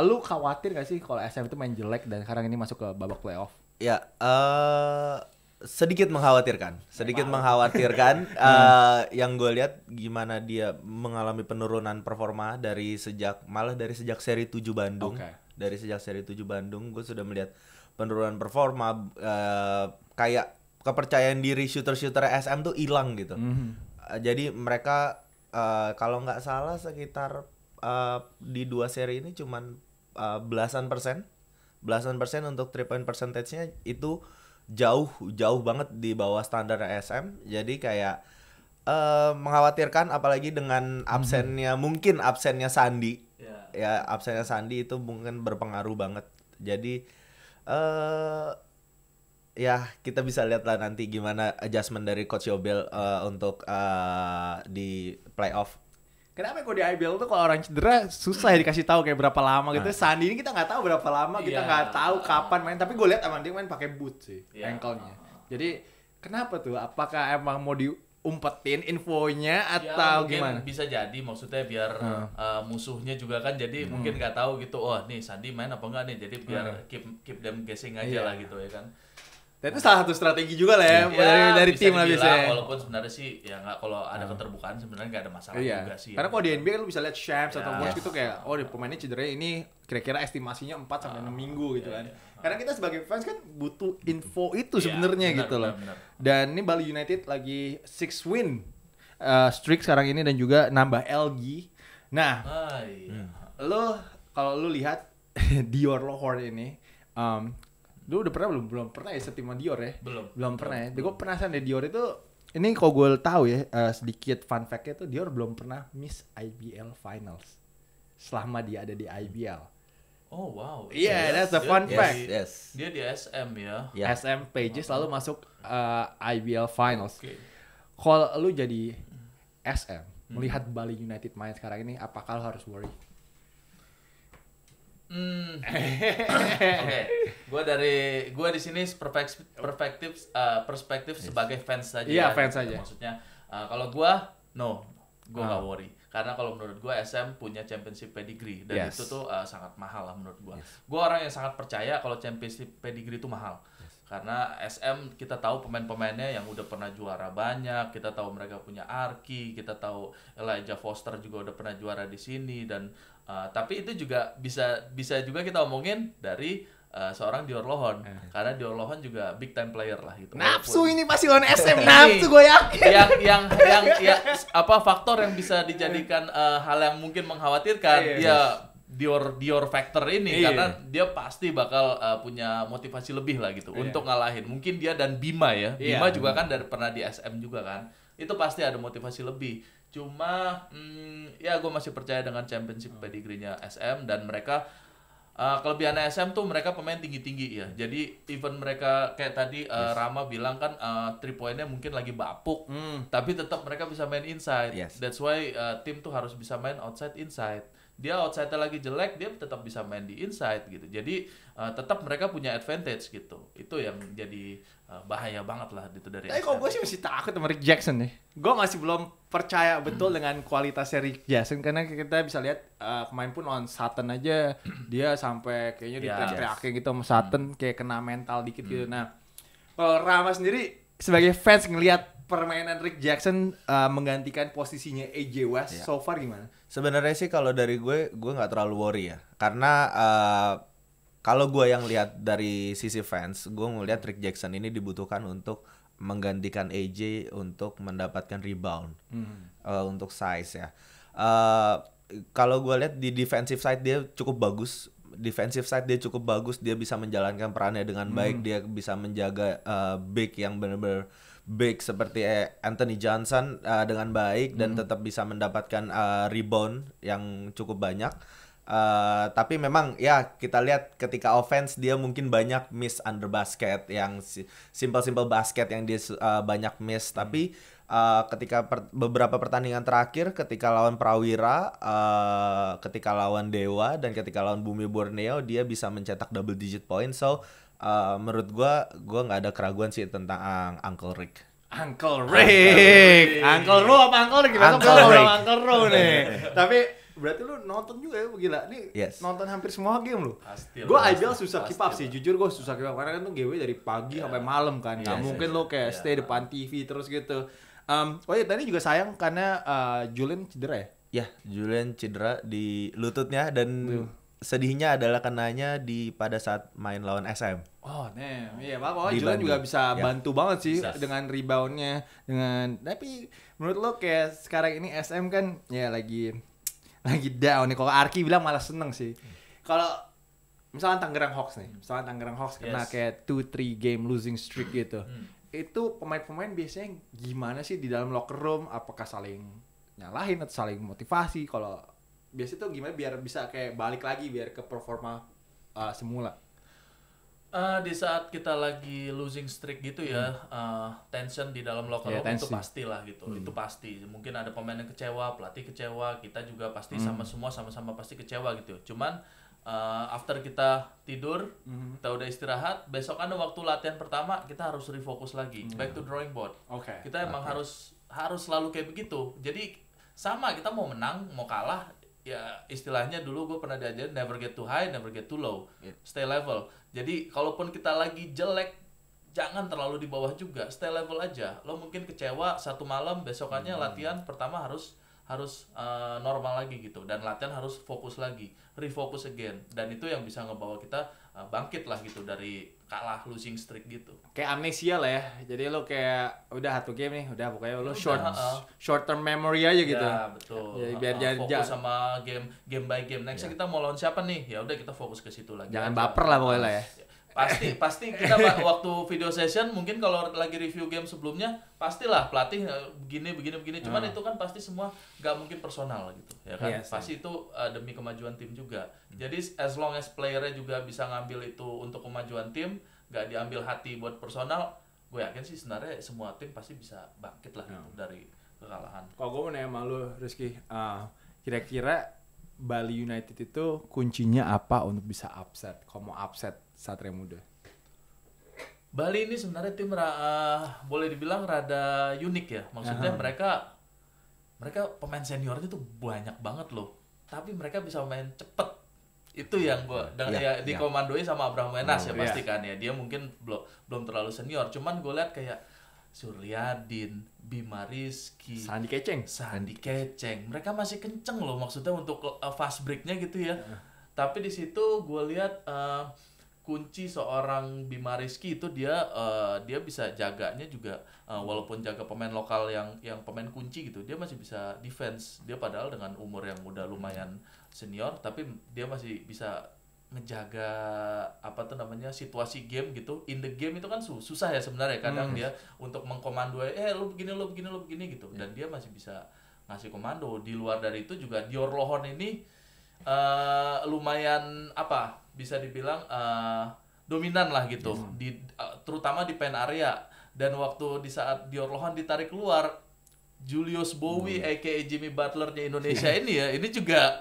Lu khawatir gak sih kalau SM itu main jelek dan sekarang ini masuk ke babak playoff? Ya, uh, sedikit mengkhawatirkan, sedikit Memang. mengkhawatirkan. uh, yang gue lihat gimana dia mengalami penurunan performa dari sejak malah dari sejak seri 7 Bandung. Okay. Dari sejak seri 7 Bandung gue sudah melihat penurunan performa uh, kayak kepercayaan diri shooter-shooter SM tuh hilang gitu. Mm -hmm. jadi mereka uh, kalau nggak salah sekitar uh, di dua seri ini cuman uh, belasan persen belasan persen untuk three point percentage-nya itu jauh jauh banget di bawah standar SM. jadi kayak uh, mengkhawatirkan apalagi dengan absennya mm -hmm. mungkin absennya Sandi yeah. ya absennya Sandi itu mungkin berpengaruh banget jadi uh, ya kita bisa lihat lah nanti gimana adjustment dari coach Yobel uh, untuk uh, di playoff Kenapa kok di IBL tuh kalau orang cedera susah ya dikasih tahu kayak berapa lama gitu. Nah. Sandi ini kita nggak tahu berapa lama, kita iya. nggak yeah. tahu kapan main. Tapi gue lihat emang dia main pakai boot sih, yeah. ankle-nya. Jadi kenapa tuh? Apakah emang mau diumpetin infonya ya, atau ya, gimana? Bisa jadi maksudnya biar hmm. uh, musuhnya juga kan jadi hmm. mungkin nggak tahu gitu. Oh nih Sandi main apa enggak nih? Jadi biar hmm. keep keep them guessing aja yeah. lah gitu ya kan. Dan itu salah satu strategi juga lah ya, iya. ya dari, dari tim lah biasanya. Walaupun sebenarnya sih ya nggak kalau ada hmm. keterbukaan sebenarnya nggak ada masalah iya. juga sih. Ya. Karena ya. kalau di NBA kan lu bisa lihat Shams ya. atau Bosh iya. yes. Iya. gitu kayak oh di pemainnya cedera ini kira-kira estimasinya 4 sampai enam ah. minggu gitu kan. Ah. Karena kita sebagai fans kan butuh info itu sebenarnya gitu loh. Benar, benar. Dan ini Bali United lagi six win uh, streak sekarang ini dan juga nambah LG. Nah, ah, hmm. lo kalau lu lihat Dior Lohorn ini um, lu udah pernah belum? Belum pernah ya setima Dior ya? Belum. Belum pernah ya, ya. Gue penasaran deh Dior itu ini kalau gue tau ya uh, sedikit fun fact-nya tuh Dior belum pernah miss IBL finals selama dia ada di IBL. Oh wow. Yeah, iya, that's a fun dia, fact. Yes, yes. Dia di SM ya. Yeah. SM Pages wow. lalu masuk uh, eh, IBL Finals. Okay. Kalau lu jadi SM hmm. melihat Bali United main sekarang ini, apakah lu harus worry? Oke, hmm. gue dari gue di sini perspektif eh, perspektif uh, perspektif sebagai fans saja. Iya ya, fans gitu. saja. Maksudnya eh, kalau gue no, gue ah. nggak gak worry karena kalau menurut gue SM punya championship pedigree dan yes. itu tuh uh, sangat mahal lah menurut gue. Yes. Gue orang yang sangat percaya kalau championship pedigree itu mahal. Karena SM kita tahu pemain-pemainnya yang udah pernah juara banyak, kita tahu mereka punya Arki, kita tahu Elijah Foster juga udah pernah juara di sini dan Eh, tapi itu juga bisa bisa juga kita omongin dari uh, seorang Dior Lohon eh. karena Dior Lohon juga big time player lah gitu. Nafsu Walaupun, ini pasti on SM nafsu gue yakin. Yang yang yang ya, apa faktor yang bisa dijadikan uh, hal yang mungkin mengkhawatirkan yes. Iya. ya Dior Dior factor ini iya. karena dia pasti bakal uh, punya motivasi lebih lah gitu iya. untuk ngalahin. Mungkin dia dan Bima ya. Bima juga kan dari pernah di SM juga kan. Itu pasti ada motivasi lebih. Cuma hmm, ya gue masih percaya dengan championship hmm. pedigree-nya SM dan mereka uh, eh, kelebihan SM tuh mereka pemain tinggi-tinggi ya. Jadi event mereka kayak tadi uh, yes. Rama bilang kan uh, three pointnya mungkin lagi bapuk, mm. tapi tetap mereka bisa main inside. Yes. That's why uh, tim tuh harus bisa main outside inside dia outside lagi jelek dia tetap bisa main di inside gitu jadi uh, tetap mereka punya advantage gitu itu yang jadi uh, bahaya banget lah itu dari tapi kok gue sih masih takut sama Rick Jackson nih gue masih belum percaya betul hmm. dengan kualitasnya Rick Jackson karena kita bisa lihat uh, pemain pun on Saturn aja dia sampai kayaknya yeah. diteriak ya, akhir ya. gitu sama Saturn hmm. kayak kena mental dikit gitu. hmm. gitu nah kalau Rama sendiri sebagai fans ngelihat permainan Rick Jackson uh, menggantikan posisinya AJ West yeah. so far gimana? Sebenarnya sih kalau dari gue, gue nggak terlalu worry ya, karena uh, kalau gue yang lihat dari sisi fans, gue ngeliat Rick Jackson ini dibutuhkan untuk menggantikan AJ untuk mendapatkan rebound hmm. uh, untuk size ya. Uh, kalau gue lihat di defensive side dia cukup bagus defensive side dia cukup bagus dia bisa menjalankan perannya dengan baik hmm. dia bisa menjaga uh, big yang benar-benar big seperti eh, Anthony Johnson uh, dengan baik dan hmm. tetap bisa mendapatkan uh, rebound yang cukup banyak. Uh, tapi memang ya kita lihat ketika offense dia mungkin banyak miss under basket yang simple-simple basket yang dia uh, banyak miss hmm. tapi uh, ketika per beberapa pertandingan terakhir ketika lawan Prawira, uh, ketika lawan Dewa dan ketika lawan Bumi Borneo dia bisa mencetak double digit point so uh, menurut gue gue nggak ada keraguan sih tentang uh, Uncle Rick. Uncle Rick. Uncle Ru, apa Uncle Rick? Kita Uncle Rick. Uncle Ru nih. Tapi berarti lu nonton juga ya gila nih yes. nonton hampir semua game lu gue ideal susah keep up sih jujur gue susah keep up karena kan tuh gue dari pagi yeah. sampai malam kan yeah, gak yeah, mungkin yeah. lo kayak yeah. stay depan TV terus gitu um, oh ya tadi juga sayang karena uh, Julian cedera ya ya Julian cedera di lututnya dan Duh sedihnya adalah kenanya di pada saat main lawan SM. Oh, nem. Iya, pak. Oh, Julian juga bisa ya. bantu banget sih bisa. dengan reboundnya dengan tapi menurut lo kayak sekarang ini SM kan ya lagi lagi down nih. Kalau Arki bilang malah seneng sih. Kalau misalnya Tangerang Hawks nih, misalnya Tangerang Hawks kena yes. kayak 2-3 game losing streak gitu. Hmm. Itu pemain-pemain biasanya gimana sih di dalam locker room? Apakah saling nyalahin atau saling motivasi? Kalau biasanya tuh gimana biar bisa kayak balik lagi biar ke performa uh, semula? Uh, di saat kita lagi losing streak gitu ya, hmm. uh, tension di dalam locker yeah, room itu lah gitu, hmm. itu pasti. Mungkin ada pemain yang kecewa, pelatih kecewa, kita juga pasti hmm. sama semua sama-sama pasti kecewa gitu. Cuman uh, after kita tidur, hmm kita udah istirahat, besok kan waktu latihan pertama, kita harus refocus lagi, hmm back to drawing board. Okay. Kita emang okay. harus harus selalu kayak begitu. Jadi sama kita mau menang, mau kalah, ya istilahnya dulu gue pernah diajarin never get too high, never get too low, yeah. stay level. Jadi kalaupun kita lagi jelek, jangan terlalu di bawah juga, stay level aja. Lo mungkin kecewa satu malam, besokannya hmm. latihan pertama harus harus uh, normal lagi gitu dan latihan harus fokus lagi, refocus again dan itu yang bisa ngebawa kita uh, bangkit lah gitu dari kalah losing streak gitu kayak amnesia lah ya jadi lo kayak udah satu game nih udah pokoknya lo short uh, short term memory aja gitu ya betul jadi biar uh, jangan fokus sama game game by game next ya. kita mau lawan siapa nih ya udah kita fokus ke situ lagi jangan aja. baper lah pokoknya lah ya, ya pasti pasti kita waktu video session mungkin kalau lagi review game sebelumnya pastilah pelatih eh, begini begini begini cuman hmm. itu kan pasti semua gak mungkin personal gitu ya kan yes, iya pasti itu uh, demi kemajuan tim juga hmm. jadi as long as playernya juga bisa ngambil itu untuk kemajuan tim gak diambil hati buat personal gue yakin sih sebenarnya semua tim pasti bisa bangkit lah hmm. gitu, dari kekalahan kalau gue mau nanya malu Rizky uh, kira-kira Bali United itu kuncinya apa untuk bisa upset? Kamu upset Satria Muda? Bali ini sebenarnya tim uh, boleh dibilang rada unik ya. Maksudnya uh -huh. mereka mereka pemain seniornya itu banyak banget loh. Tapi mereka bisa main cepet. Itu yang gue iya, dan yeah, ya dikomandoi sama Abraham Menas oh, ya iya. pastikan yeah. ya. Dia mungkin belum belum terlalu senior, cuman gue lihat kayak Suryadin, Bima Rizky, Sandi Keceng, Sandi Keceng. Mereka masih kenceng loh maksudnya untuk eh, fast breaknya gitu ya. Uh. Tapi di situ gue lihat uh, kunci seorang Bima Rizky itu dia uh, dia bisa jaganya juga uh, walaupun jaga pemain lokal yang yang pemain kunci gitu dia masih bisa defense dia padahal dengan umur yang udah lumayan senior tapi dia masih bisa ngejaga apa tuh namanya situasi game gitu in the game itu kan su susah ya sebenarnya kadang hmm. dia untuk mengkomando eh lu begini lu begini lu begini gitu yeah. dan dia masih bisa ngasih komando di luar dari itu juga Dior Lohon ini uh, lumayan apa bisa dibilang uh, dominan lah gitu yeah. di uh, terutama di pen area dan waktu di saat Dior Lohon ditarik keluar Julius Bowie hmm. aka Jimmy Butlernya Indonesia iya. ini ya ini juga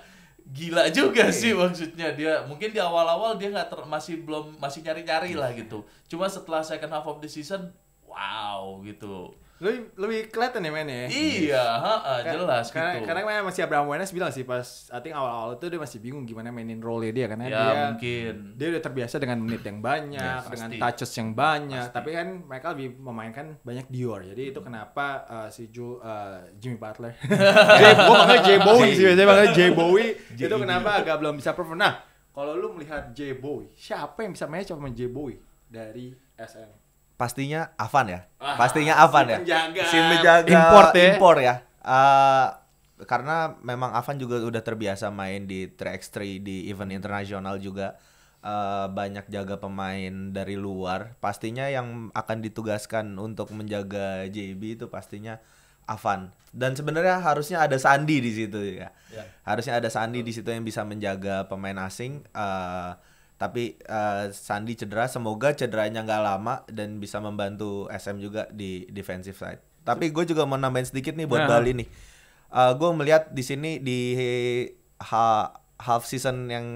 gila juga okay. sih maksudnya dia mungkin di awal-awal dia nggak masih belum masih nyari-nyari lah gitu cuma setelah second half of the season wow gitu lebih lebih kelihatan ya mainnya ya. Iya, ha, ha, jelas karena, gitu. Karena karena masih Abraham Wenas bilang sih pas I think awal-awal itu dia masih bingung gimana mainin role dia karena ya, dia mungkin dia udah terbiasa dengan menit yang banyak, ya, dengan touches yang banyak, pasti. tapi kan mereka lebih memainkan banyak Dior. Jadi hmm. itu kenapa uh, si Ju, uh, Jimmy Butler. gue makanya J Bowie sih, biasanya makanya J Bowie. itu kenapa agak belum bisa perform. Nah, kalau lu melihat J Bowie, siapa yang bisa match sama J Bowie dari SM? pastinya Avan ya. Ah, pastinya Avan ya. Si menjaga impor ya. Impor ya. Uh, karena memang Avan juga udah terbiasa main di 3x3 di event internasional juga uh, banyak jaga pemain dari luar. Pastinya yang akan ditugaskan untuk menjaga JB itu pastinya Avan. Dan sebenarnya harusnya ada Sandi di situ ya. Yeah. Harusnya ada Sandi di situ yang bisa menjaga pemain asing uh, tapi uh, Sandi cedera semoga cederanya nggak lama dan bisa membantu SM juga di defensive side tapi gue juga mau nambahin sedikit nih buat nah. Bali nih uh, eh, gue melihat di sini di ha, half season yang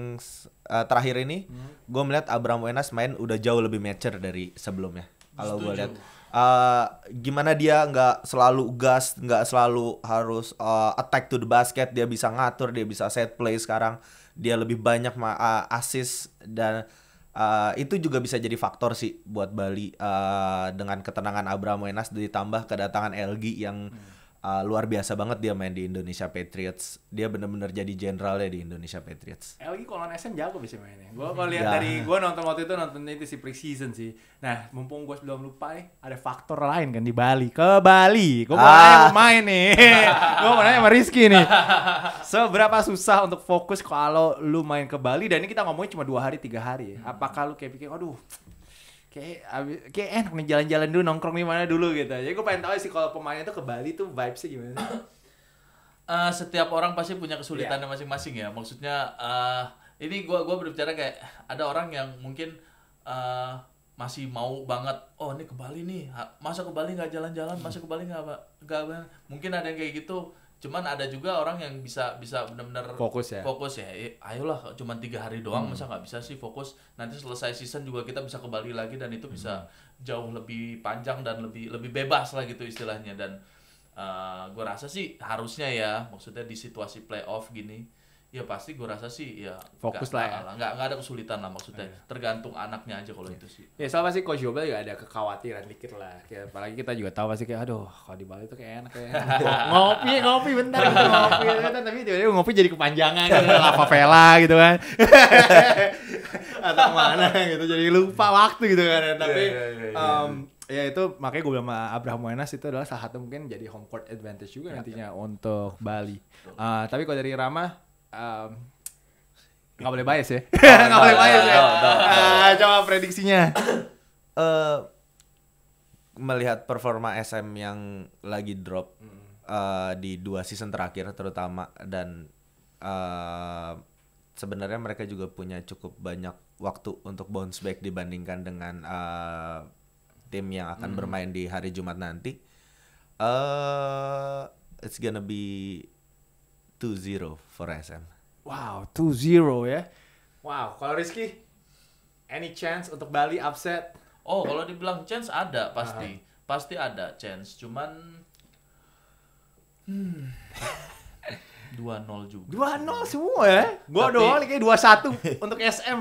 uh, terakhir ini hmm. gue melihat Abraham Wenas main udah jauh lebih mature dari sebelumnya kalau gue lihat uh, gimana dia nggak selalu gas nggak selalu harus uh, attack to the basket dia bisa ngatur dia bisa set play sekarang dia lebih banyak uh, asis dan uh, itu juga bisa jadi faktor sih buat Bali uh, dengan ketenangan Abraham Wenas ditambah kedatangan LG yang hmm uh, luar biasa banget dia main di Indonesia Patriots. Dia bener-bener jadi generalnya di Indonesia Patriots. Eh, lagi kalau SM jago bisa mainnya. Gue hmm. kalau lihat ya. dari gue nonton waktu itu nonton itu si preseason sih. Nah, mumpung gue sudah lupa nih, ada faktor lain kan di Bali. Ke Bali, gue mau ah. main nih. gue mau nanya sama Rizky nih. Seberapa susah untuk fokus kalau lu main ke Bali? Dan ini kita ngomongin cuma dua hari tiga hari. Ya. Apakah lu kayak pikir, aduh kayak kayak enak eh, nih jalan-jalan dulu nongkrong di mana dulu gitu jadi gue pengen tahu sih kalau pemainnya tuh ke Bali tuh vibesnya gimana uh, setiap orang pasti punya kesulitannya yeah. masing-masing ya maksudnya uh, ini gue gua berbicara kayak ada orang yang mungkin uh, masih mau banget oh ini ke Bali nih masa ke Bali nggak jalan-jalan masa ke Bali nggak nggak mungkin ada yang kayak gitu cuman ada juga orang yang bisa bisa benar-benar fokus ya fokus ya eh, ayolah cuman tiga hari doang hmm. masa nggak bisa sih fokus nanti selesai season juga kita bisa kembali lagi dan itu bisa hmm. jauh lebih panjang dan lebih lebih bebas lah gitu istilahnya dan uh, eh, gue rasa sih harusnya ya maksudnya di situasi playoff gini ya pasti gue rasa sih ya fokus gak, lah ya nggak nggak ada kesulitan lah maksudnya yeah. tergantung anaknya aja kalau yeah. itu sih ya sama sih coach Jobel juga ada kekhawatiran dikit lah kayak, apalagi kita juga tahu pasti kayak aduh kalau di Bali itu kayak enak ya ngopi ngopi bentar ngopi bentar tapi tiba-tiba ngopi jadi kepanjangan gitu lava Favela gitu kan atau mana gitu jadi lupa waktu gitu kan iya, tapi yeah, yeah, yeah, yeah. ya itu makanya gue bilang sama Abraham Wenas itu adalah salah satu mungkin jadi home court advantage juga ya, nantinya ya. untuk Bali. Uh, tapi kalau dari Rama um, nggak boleh bias ya nggak boleh bias ya, ya. Ah, coba prediksinya uh, melihat performa SM yang lagi drop uh, di dua season terakhir terutama dan uh, sebenarnya mereka juga punya cukup banyak waktu untuk bounce back dibandingkan dengan uh, tim yang akan mm. bermain di hari Jumat nanti uh, it's gonna be 2-0 for SM. Wow, 2-0 ya. Wow, kalau Rizky, any chance untuk Bali upset? Oh, kalau dibilang chance ada pasti. Uh -huh. Pasti ada chance, cuman hmm. 2-0 juga. 2-0 semua ya? Gue doang kayak 2-1 untuk SM.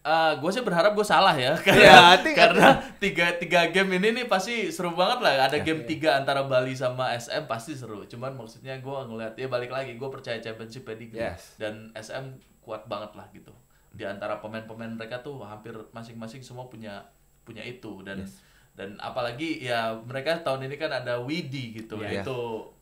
Uh, eh, gue sih berharap gue salah ya iya, karena ya, karena tiga tiga game ini nih pasti seru banget lah ada iya. game ya. tiga antara Bali sama SM pasti seru cuman maksudnya gue ngeliat ya balik lagi gue percaya championship pedigree yes. dan SM kuat banget lah gitu di antara pemain-pemain mereka tuh hampir masing-masing semua punya punya itu dan yes. dan apalagi ya mereka tahun ini kan ada Widi gitu yeah, itu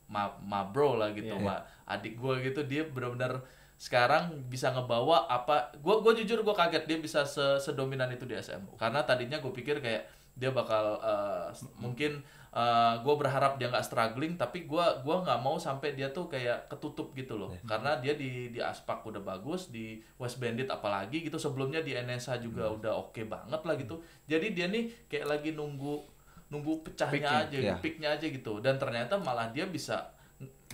yeah. ma ma bro lah gitu yeah, yeah. ma adik gue gitu dia benar-benar sekarang bisa ngebawa apa gue gue jujur gue kaget dia bisa sedominan itu di SM karena tadinya gue pikir kayak dia bakal uh, mungkin uh, eh, gue berharap dia nggak struggling tapi gue gua nggak mau sampai dia tuh kayak ketutup gitu loh yeah. karena dia di di aspak udah bagus di West Bandit apalagi gitu sebelumnya di NSA juga hmm. udah oke okay banget lah gitu jadi dia nih kayak lagi nunggu nunggu pecahnya aja yeah. peaknya aja gitu dan ternyata malah dia bisa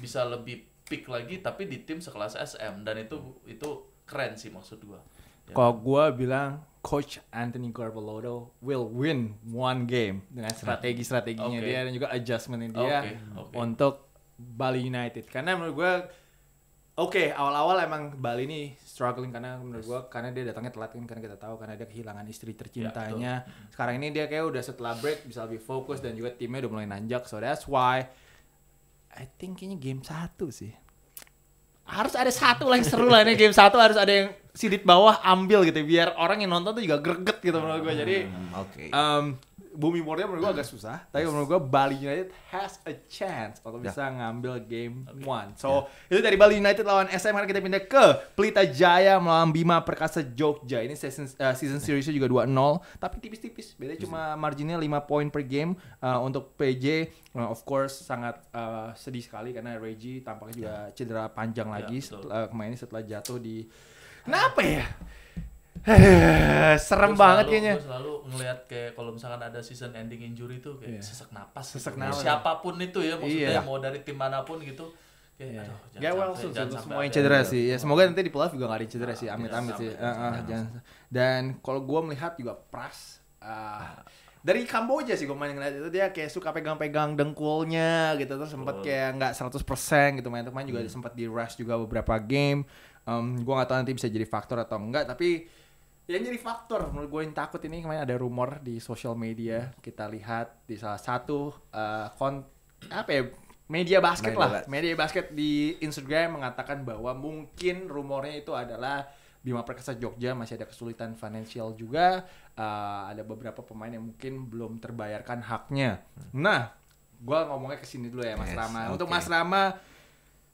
bisa lebih pick lagi tapi di tim sekelas SM dan itu itu keren sih maksud gua. Ya. Kalau gua bilang coach Anthony Garbolado will win one game dengan nah. strategi-strateginya okay. dia dan juga adjustmentnya dia okay. Okay. untuk Bali United karena menurut gua Oke, okay, awal-awal emang Bali ini struggling karena menurut gua karena dia datangnya telat kan karena kita tahu karena dia kehilangan istri tercintanya. Ya, Sekarang ini dia kayak udah setelah break bisa lebih fokus dan juga timnya udah mulai nanjak. So that's why I think kayaknya game satu sih. Harus ada satu lah yang seru lah ini game satu harus ada yang sidit bawah ambil gitu biar orang yang nonton tuh juga greget gitu menurut gue. Jadi hmm, okay. um, Bumi Warrior menurut gue agak susah, tapi menurut gue Bali United has a chance untuk yeah. bisa ngambil game okay. one. So yeah. itu dari Bali United lawan SM karena kita pindah ke Pelita Jaya melawan Bima Perkasa Jogja. Ini season uh, season seriesnya juga 2-0, tapi tipis-tipis. Beda cuma marginnya 5 poin per game uh, untuk PJ. Uh, eh, of course sangat uh, sedih sekali karena Reggie tampaknya juga yeah. cedera panjang ya, lagi setelah kemarin setelah jatuh di Kenapa ya? Eh, serem gua banget selalu, kayaknya. Gue selalu ngelihat kayak kalau misalkan ada season ending injury tuh kayak yeah. sesak napas. Gitu. Sesak napas. Siapapun itu ya maksudnya yeah. mau dari tim manapun gitu. Kayak, yeah. aduh, jangan ya, sampai, well, semua yang gitu. sih. Ya, semoga nanti di playoff juga gak ada cedera nah, sih. Amit-amit sih. Uh, uh, jangan. Dan kalau gue melihat juga Pras uh, dari Kamboja sih gue main ngeliat itu dia kayak suka pegang-pegang dengkulnya gitu terus sempet kayak nggak 100% gitu main main juga hmm. Iya. sempat di rush juga beberapa game um, gue nggak tahu nanti bisa jadi faktor atau enggak tapi ya jadi faktor menurut gue yang takut ini kemarin ada rumor di sosial media kita lihat di salah satu uh, kon apa ya media basket media lah media basket di Instagram mengatakan bahwa mungkin rumornya itu adalah Bima Perkasa Jogja masih ada kesulitan finansial juga uh, ada beberapa pemain yang mungkin belum terbayarkan haknya nah gue ngomongnya ke sini dulu ya Mas yes, Rama okay. untuk Mas Rama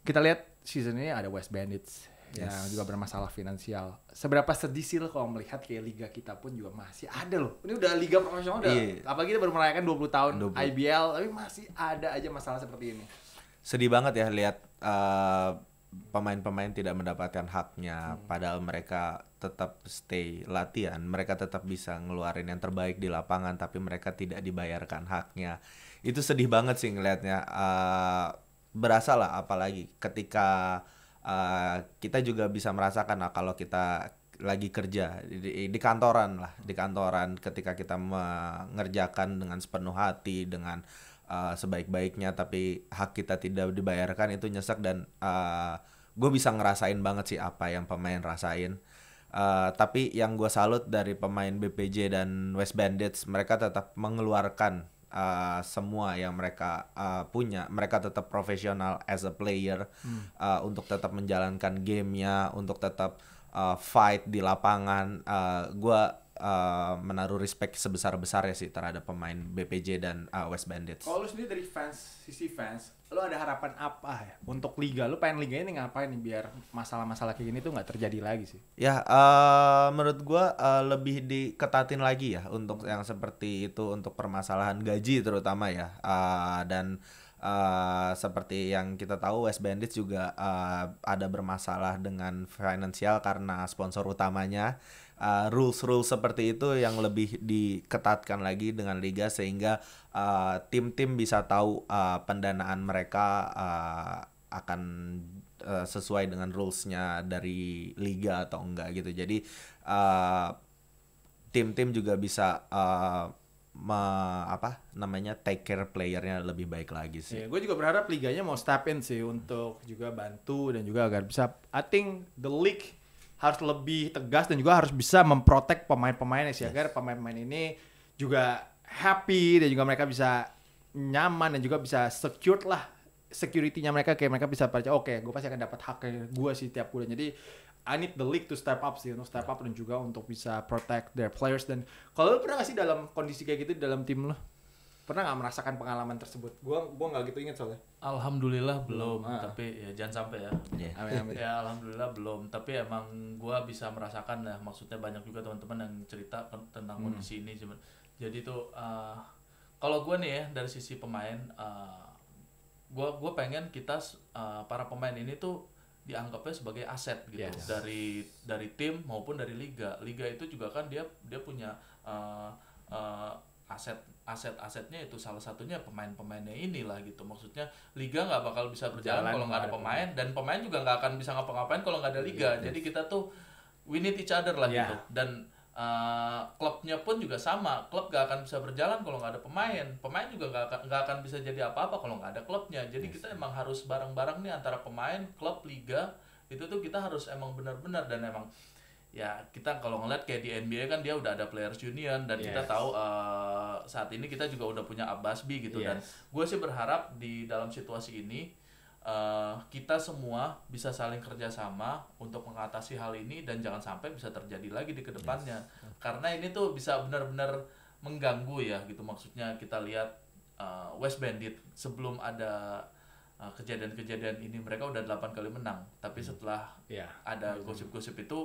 kita lihat season ini ada West Bandits Ya, yes. yang juga bermasalah finansial. Seberapa sedih sih lo kalau melihat kayak liga kita pun juga masih ada loh. Ini udah liga profesional udah yeah. apalagi kita baru merayakan 20 tahun 20. IBL tapi masih ada aja masalah seperti ini. Sedih banget ya lihat pemain eh, pemain-pemain tidak mendapatkan haknya hmm. padahal mereka tetap stay latihan, mereka tetap bisa ngeluarin yang terbaik di lapangan tapi mereka tidak dibayarkan haknya. Itu sedih banget sih ngelihatnya. Uh, eh, berasa lah apalagi ketika uh, kita juga bisa merasakan lah kalau kita lagi kerja di, di kantoran lah di kantoran ketika kita mengerjakan dengan sepenuh hati dengan uh, sebaik-baiknya tapi hak kita tidak dibayarkan itu nyesek dan uh, eh, gue bisa ngerasain banget sih apa yang pemain rasain Uh, tapi yang gue salut dari pemain BPJ dan West Bandits mereka tetap mengeluarkan uh, semua yang mereka uh, punya mereka tetap profesional as a player hmm. uh, untuk tetap menjalankan gamenya untuk tetap uh, fight di lapangan uh, gue uh, menaruh respect sebesar besarnya sih terhadap pemain BPJ dan uh, West Bandits. Kalau lu sendiri dari fans sisi fans, lu ada harapan apa ya untuk liga? Lu pengen liga ini ngapain nih biar masalah-masalah kayak gini tuh nggak terjadi lagi sih? Ya, uh, menurut gua uh, lebih diketatin lagi ya untuk yang seperti itu untuk permasalahan gaji terutama ya uh, dan Uh, seperti yang kita tahu West Bandits juga uh, ada bermasalah dengan finansial karena sponsor utamanya Uh, rules rules rules seperti itu yang lebih diketatkan lagi dengan liga sehingga uh, tim-tim uh, bisa tahu uh, pendanaan mereka uh, akan uh, sesuai dengan rulesnya dari liga atau enggak gitu jadi tim uh, tim-tim juga bisa uh, me, apa namanya take care playernya lebih baik lagi sih. Yeah, gue juga berharap liganya mau step in sih untuk juga bantu dan juga agar bisa I think the league harus lebih tegas dan juga harus bisa memprotek pemain-pemainnya sih yes. agar pemain-pemain ini juga happy dan juga mereka bisa nyaman dan juga bisa secure lah security-nya mereka kayak mereka bisa percaya oke okay, gue pasti akan dapat hak gue sih tiap bulan jadi I need the league to step up sih untuk step up dan juga untuk bisa protect their players dan kalau lu pernah gak sih dalam kondisi kayak gitu dalam tim lo? pernah nggak merasakan pengalaman tersebut gua gua nggak gitu inget soalnya alhamdulillah belum ah. tapi ya jangan sampai ya yeah. amin, amin. ya alhamdulillah belum tapi emang gua bisa merasakan lah maksudnya banyak juga teman-teman yang cerita kan tentang hmm. kondisi ini cuman jadi tuh uh, kalau gua nih ya dari sisi pemain uh, gua gua pengen kita uh, para pemain ini tuh dianggapnya sebagai aset gitu yes. dari dari tim maupun dari liga liga itu juga kan dia dia punya uh, uh, aset aset-asetnya itu salah satunya pemain-pemainnya inilah gitu maksudnya liga nggak bakal bisa berjalan kalau nggak ada pemain dan pemain juga nggak akan bisa ngapa-ngapain kalau nggak ada liga iya, yes, jadi kita tuh we need each other lah yeah. gitu dan uh, klubnya pun juga sama klub nggak akan bisa berjalan kalau nggak ada pemain pemain juga nggak akan nggak akan bisa jadi apa-apa kalau nggak ada klubnya jadi yes. kita emang harus bareng-bareng nih antara pemain klub liga itu tuh kita harus emang benar-benar dan emang ya kita kalau ngeliat kayak di NBA kan dia udah ada players union dan yes. kita tahu uh, saat ini kita juga udah punya Abbas B gitu yes. dan gue sih berharap di dalam situasi ini uh, kita semua bisa saling kerjasama untuk mengatasi hal ini dan jangan sampai bisa terjadi lagi di kedepannya yes. karena ini tuh bisa benar-benar mengganggu ya gitu maksudnya kita lihat uh, West Bandit sebelum ada kejadian-kejadian ini mereka udah delapan kali menang tapi hmm. setelah yeah. ada gosip-gosip itu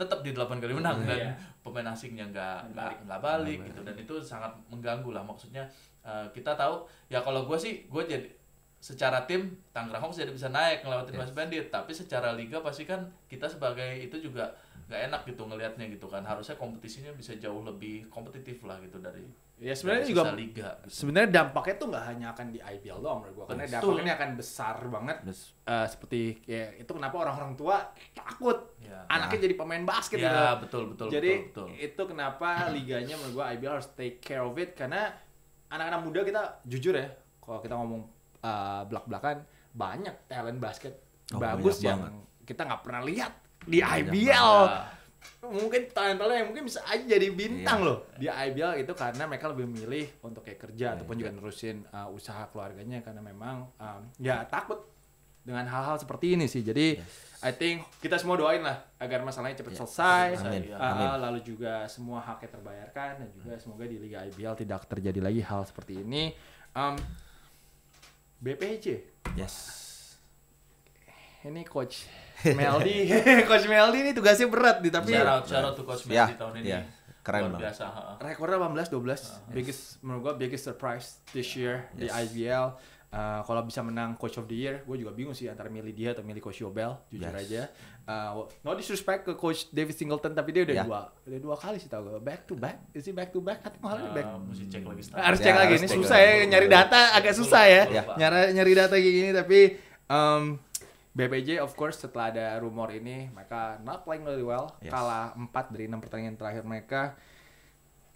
tetap di delapan kali menang iya. dan iya. pemain asingnya nggak nggak balik, balik gitu dan itu sangat mengganggu lah maksudnya uh, kita tahu ya kalau gue sih gue jadi secara tim Tangerang Hawks jadi bisa naik ngelewatin yes. West Bandit tapi secara liga pasti kan kita sebagai itu juga nggak enak gitu ngelihatnya gitu kan harusnya kompetisinya bisa jauh lebih kompetitif lah gitu dari Ya sebenarnya juga liga. Sebenarnya dampaknya tuh nggak hanya akan di IBL doang menurut gua karena dampaknya akan besar banget. Bes uh, seperti ya itu kenapa orang-orang tua takut ya, anaknya nah. jadi pemain basket ya, gitu. betul betul. Jadi betul, betul. itu kenapa liganya menurut gua IBL harus take care of it karena anak-anak muda kita jujur ya kalau kita ngomong uh, belak-belakan banyak talent basket oh, bagus yang banget. kita nggak pernah lihat di banyak IBL. Banget mungkin talentanya yang mungkin bisa aja jadi bintang iya. loh di IBL itu karena mereka lebih milih untuk kayak kerja iya, ataupun iya. juga nerusin uh, usaha keluarganya karena memang um, ya takut dengan hal-hal seperti ini sih jadi yes. I think kita semua doain lah agar masalahnya cepat yeah. selesai Amin. Uh, Amin. lalu juga semua haknya terbayarkan dan juga hmm. semoga di Liga IBL tidak terjadi lagi hal seperti ini um, BPC yes ini coach Meldi, Coach Meldi ini tugasnya berat nih tapi shout out, shout out to Coach Meldi yeah, tahun ini. Yeah. Keren banget. Biasa, Rekornya 18 12. Uh, yes. biggest menurut gua biggest surprise this year yes. di IBL. Uh, eh, kalau bisa menang Coach of the Year, gue juga bingung sih antara milih dia atau milih Coach Yobel, jujur yes. aja. Uh, no disrespect ke Coach David Singleton, tapi dia udah yeah. dua, udah dua kali sih tau gue. Back to back, is he back to back? Atau malah uh, back? Mesti cek lagi. Start. Harus cek ya, lagi. Ini susah ya, nyari data agak susah ya. Iya. Nyari nyari data kayak gini, tapi um, BPJ of course setelah ada rumor ini mereka not playing really well yes. kalah 4 dari 6 pertandingan terakhir mereka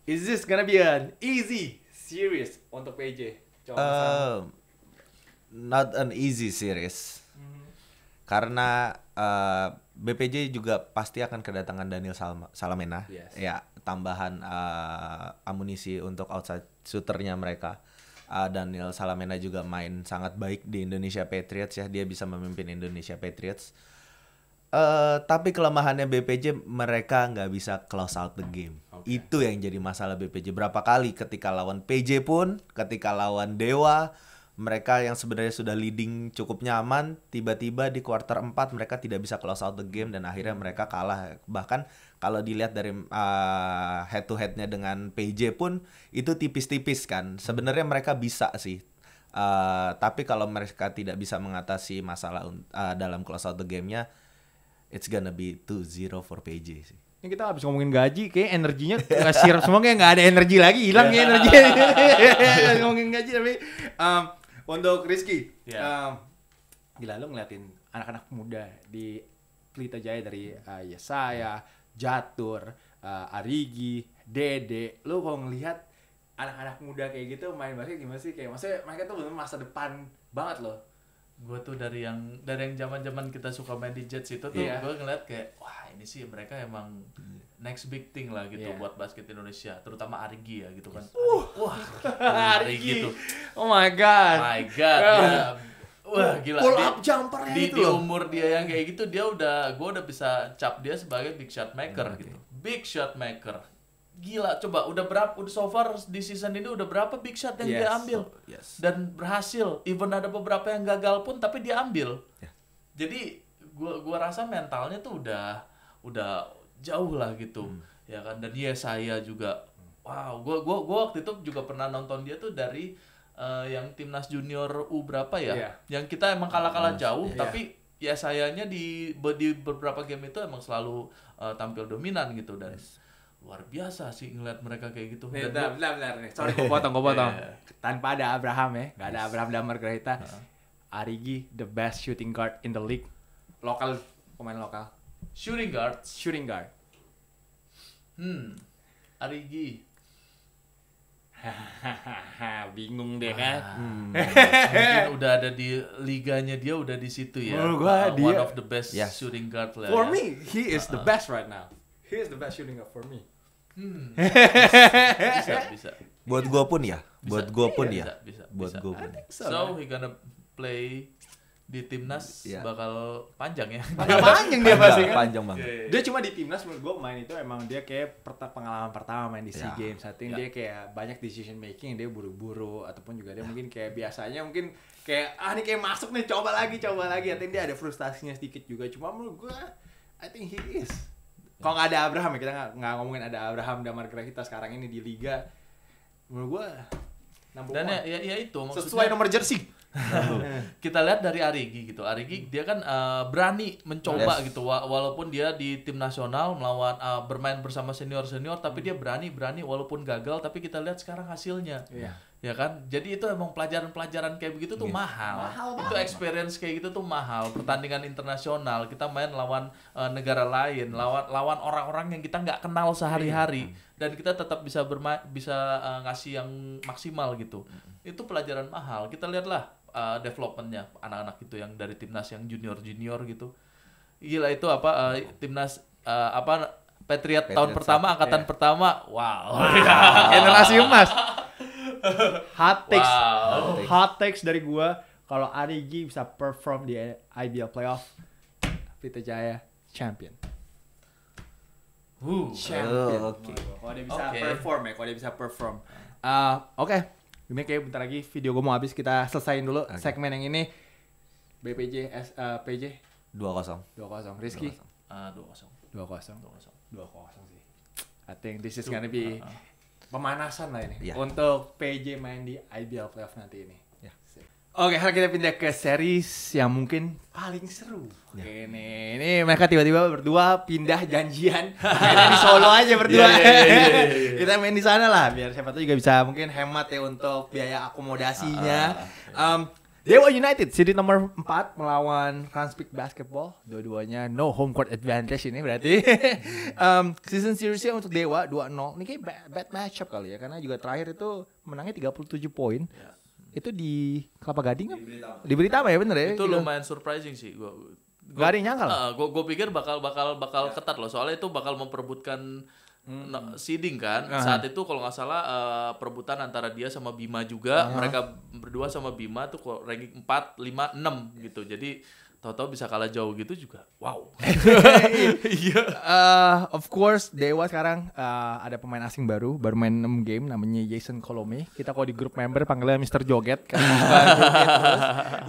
is this gonna be an easy series untuk PJ uh, um, not an easy series mm -hmm. karena uh, BPJ juga pasti akan kedatangan Daniel Salma, Salamena yes. ya tambahan uh, amunisi untuk outside shooternya mereka uh, Daniel Salamena juga main sangat baik di Indonesia Patriots ya dia bisa memimpin Indonesia Patriots uh, tapi kelemahannya BPJ mereka nggak bisa close out the game okay. itu yang jadi masalah BPJ berapa kali ketika lawan PJ pun ketika lawan Dewa mereka yang sebenarnya sudah leading cukup nyaman tiba-tiba di quarter 4 mereka tidak bisa close out the game dan akhirnya mereka kalah bahkan kalau dilihat dari uh, ah, head to headnya dengan PJ pun itu tipis-tipis kan sebenarnya mereka bisa sih uh, tapi kalau mereka tidak bisa mengatasi masalah uh, dalam close out the gamenya it's gonna be 2-0 for PJ sih ini kita habis ngomongin gaji, kayak energinya kasir semua kayak nggak ada energi lagi, hilang ya energinya. ngomongin gaji tapi um, untuk Rizky, yeah. Iya. um, gila lu ngeliatin anak-anak muda di Pelita Jaya dari uh, Yesaya, Jatur, uh, Arigi, Dede, lu kalau ngelihat anak-anak muda kayak gitu main basket gimana sih kayak maksudnya mereka tuh benar masa depan banget loh gue tuh dari yang dari yang zaman zaman kita suka main di Jets itu tuh yeah. gue ngeliat kayak wah ini sih mereka emang hmm next big thing lah gitu yeah. buat basket Indonesia, terutama Arigi ya gitu kan. Uh, wah, Arigi gitu. Oh my god. My god. Uh. Ya. Wah gila. Pull up jumper di, itu. Di umur dia yang kayak gitu dia udah gue udah bisa cap dia sebagai big shot maker okay. gitu. Big shot maker. Gila, coba udah berapa udah so far di season ini udah berapa big shot yang yes. dia ambil? Oh, yes. Dan berhasil. Even ada beberapa yang gagal pun tapi dia ambil. Yeah. Jadi gue gua rasa mentalnya tuh udah udah jauh lah gitu hmm. ya kan dan iya, saya juga wow gua gua gua waktu itu juga pernah nonton dia tuh dari uh, yang timnas junior U berapa ya yeah. yang kita emang kalah-kalah iya. jauh yeah. tapi ya sayanya di di beberapa game itu emang selalu uh, tampil dominan gitu dan yes. luar biasa sih ngeliat mereka kayak gitu. Nih, bentar, bentar, bentar, bentar. Sorry, gue potong, gue iya, potong. Yeah. Tanpa ada Abraham ya, nggak ada yes. Abraham dan Margareta. Uh -huh. Arigi, the best shooting guard in the league. Lokal, pemain lokal. Shooting guard? Shooting guard. Hmm, Arigi. Hahaha, bingung deh ah. kan. Ah. Hmm. hmm. Mungkin udah ada di liganya dia udah di situ ya. Menurut gua uh, dia one of the best yes. shooting guard lah. For ya. me, he is uh -uh. the uh-uh. best right now. He is the best shooting guard for me. Hmm. bisa, bisa. Buat gua pun ya. Buat gue iya, ya? gua pun ya. Bisa, bisa, buat gue gua pun. so he gonna play di timnas ya. bakal panjang ya. Panjang, panjang dia pasti kan. Panjang banget. Yeah, yeah. Iya. Dia cuma di timnas menurut gue main itu emang dia kayak pengalaman pertama main di SEA yeah. Games. Saat ini yeah. dia kayak banyak decision making dia buru-buru ataupun juga dia yeah. mungkin kayak biasanya mungkin kayak ah ini kayak masuk nih coba lagi coba lagi. Artinya dia ada frustasinya sedikit juga. Cuma menurut gue I think he is. Kalau nggak ada Abraham ya kita nggak ngomongin ada Abraham Damar kita sekarang ini di liga. Menurut gue dan ya, ya, ya itu maksudnya sesuai nomor jersey Eh. kita lihat dari Arigi gitu. Arigi dia kan uh, berani mencoba yes. gitu walaupun dia di tim nasional melawan uh, bermain bersama senior-senior tapi dia berani-berani walaupun gagal tapi kita lihat sekarang hasilnya. Yeah. Ya kan? Jadi itu emang pelajaran-pelajaran kayak begitu tuh yeah. mahal. mahal. Itu experience kayak gitu tuh mahal. Pertandingan internasional kita main lawan uh, negara lain, lawan lawan orang-orang yang kita nggak kenal sehari-hari yeah. dan kita tetap bisa bermain bisa uh, ngasih yang maksimal gitu. Itu pelajaran mahal. Kita lihatlah uh, developmentnya anak-anak gitu yang dari timnas yang junior junior gitu gila itu apa uh, timnas uh, apa Patriot, Patriot tahun South, pertama angkatan yeah. pertama wow, wow. generasi emas hot takes wow. hot takes dari gua kalau Arigi bisa perform di IBL playoff Pita Jaya champion Woo. champion oh, okay. kalau dia bisa okay. perform ya kalau dia bisa perform uh, oke okay. Ini kayak bentar lagi video gue mau habis kita selesaiin dulu okay. segmen yang ini. BPJ S, uh, PJ 20. 20. Rizky 20. Uh, 20. 20. 20. 20 sih. I think this is gonna be uh, ah, -huh. Ah. pemanasan lah ini yeah. untuk PJ main di IBL playoff nanti ini. Oke, sekarang kita pindah ke series yang mungkin paling seru. Ya. Oke, nih, ini mereka tiba-tiba berdua pindah janjian. kita di Solo aja berdua. Yeah, yeah, yeah, yeah, yeah. kita main di sana lah, biar siapa tuh juga bisa mungkin hemat ya untuk biaya akomodasinya. Uh, um, Dewa United seri nomor 4 melawan Transpik Basketball. Dua-duanya no home court advantage ini berarti. um, season seriesnya untuk Dewa 2-0. Ini kayak bad, bad matchup kali ya karena juga terakhir itu menangnya 37 poin. Ya itu di Kelapa Gading kan? Di berita apa ya bener ya? Itu gitu. lumayan surprising sih gua. gua Gak ada yang nyangka lah. Uh, gue pikir bakal bakal bakal ya. ketat loh soalnya itu bakal memperebutkan hmm. seeding kan. Uh -huh. Saat itu kalau nggak salah uh, perebutan antara dia sama Bima juga. Uh -huh. Mereka berdua sama Bima tuh ranking 4, 5, 6 gitu. Jadi tahu-tahu bisa kalah jauh gitu juga wow iya uh, of course dewa sekarang uh, ada pemain asing baru baru main 6 game namanya Jason Colome kita kalau di grup member panggilnya Mr. Joget kan 20,17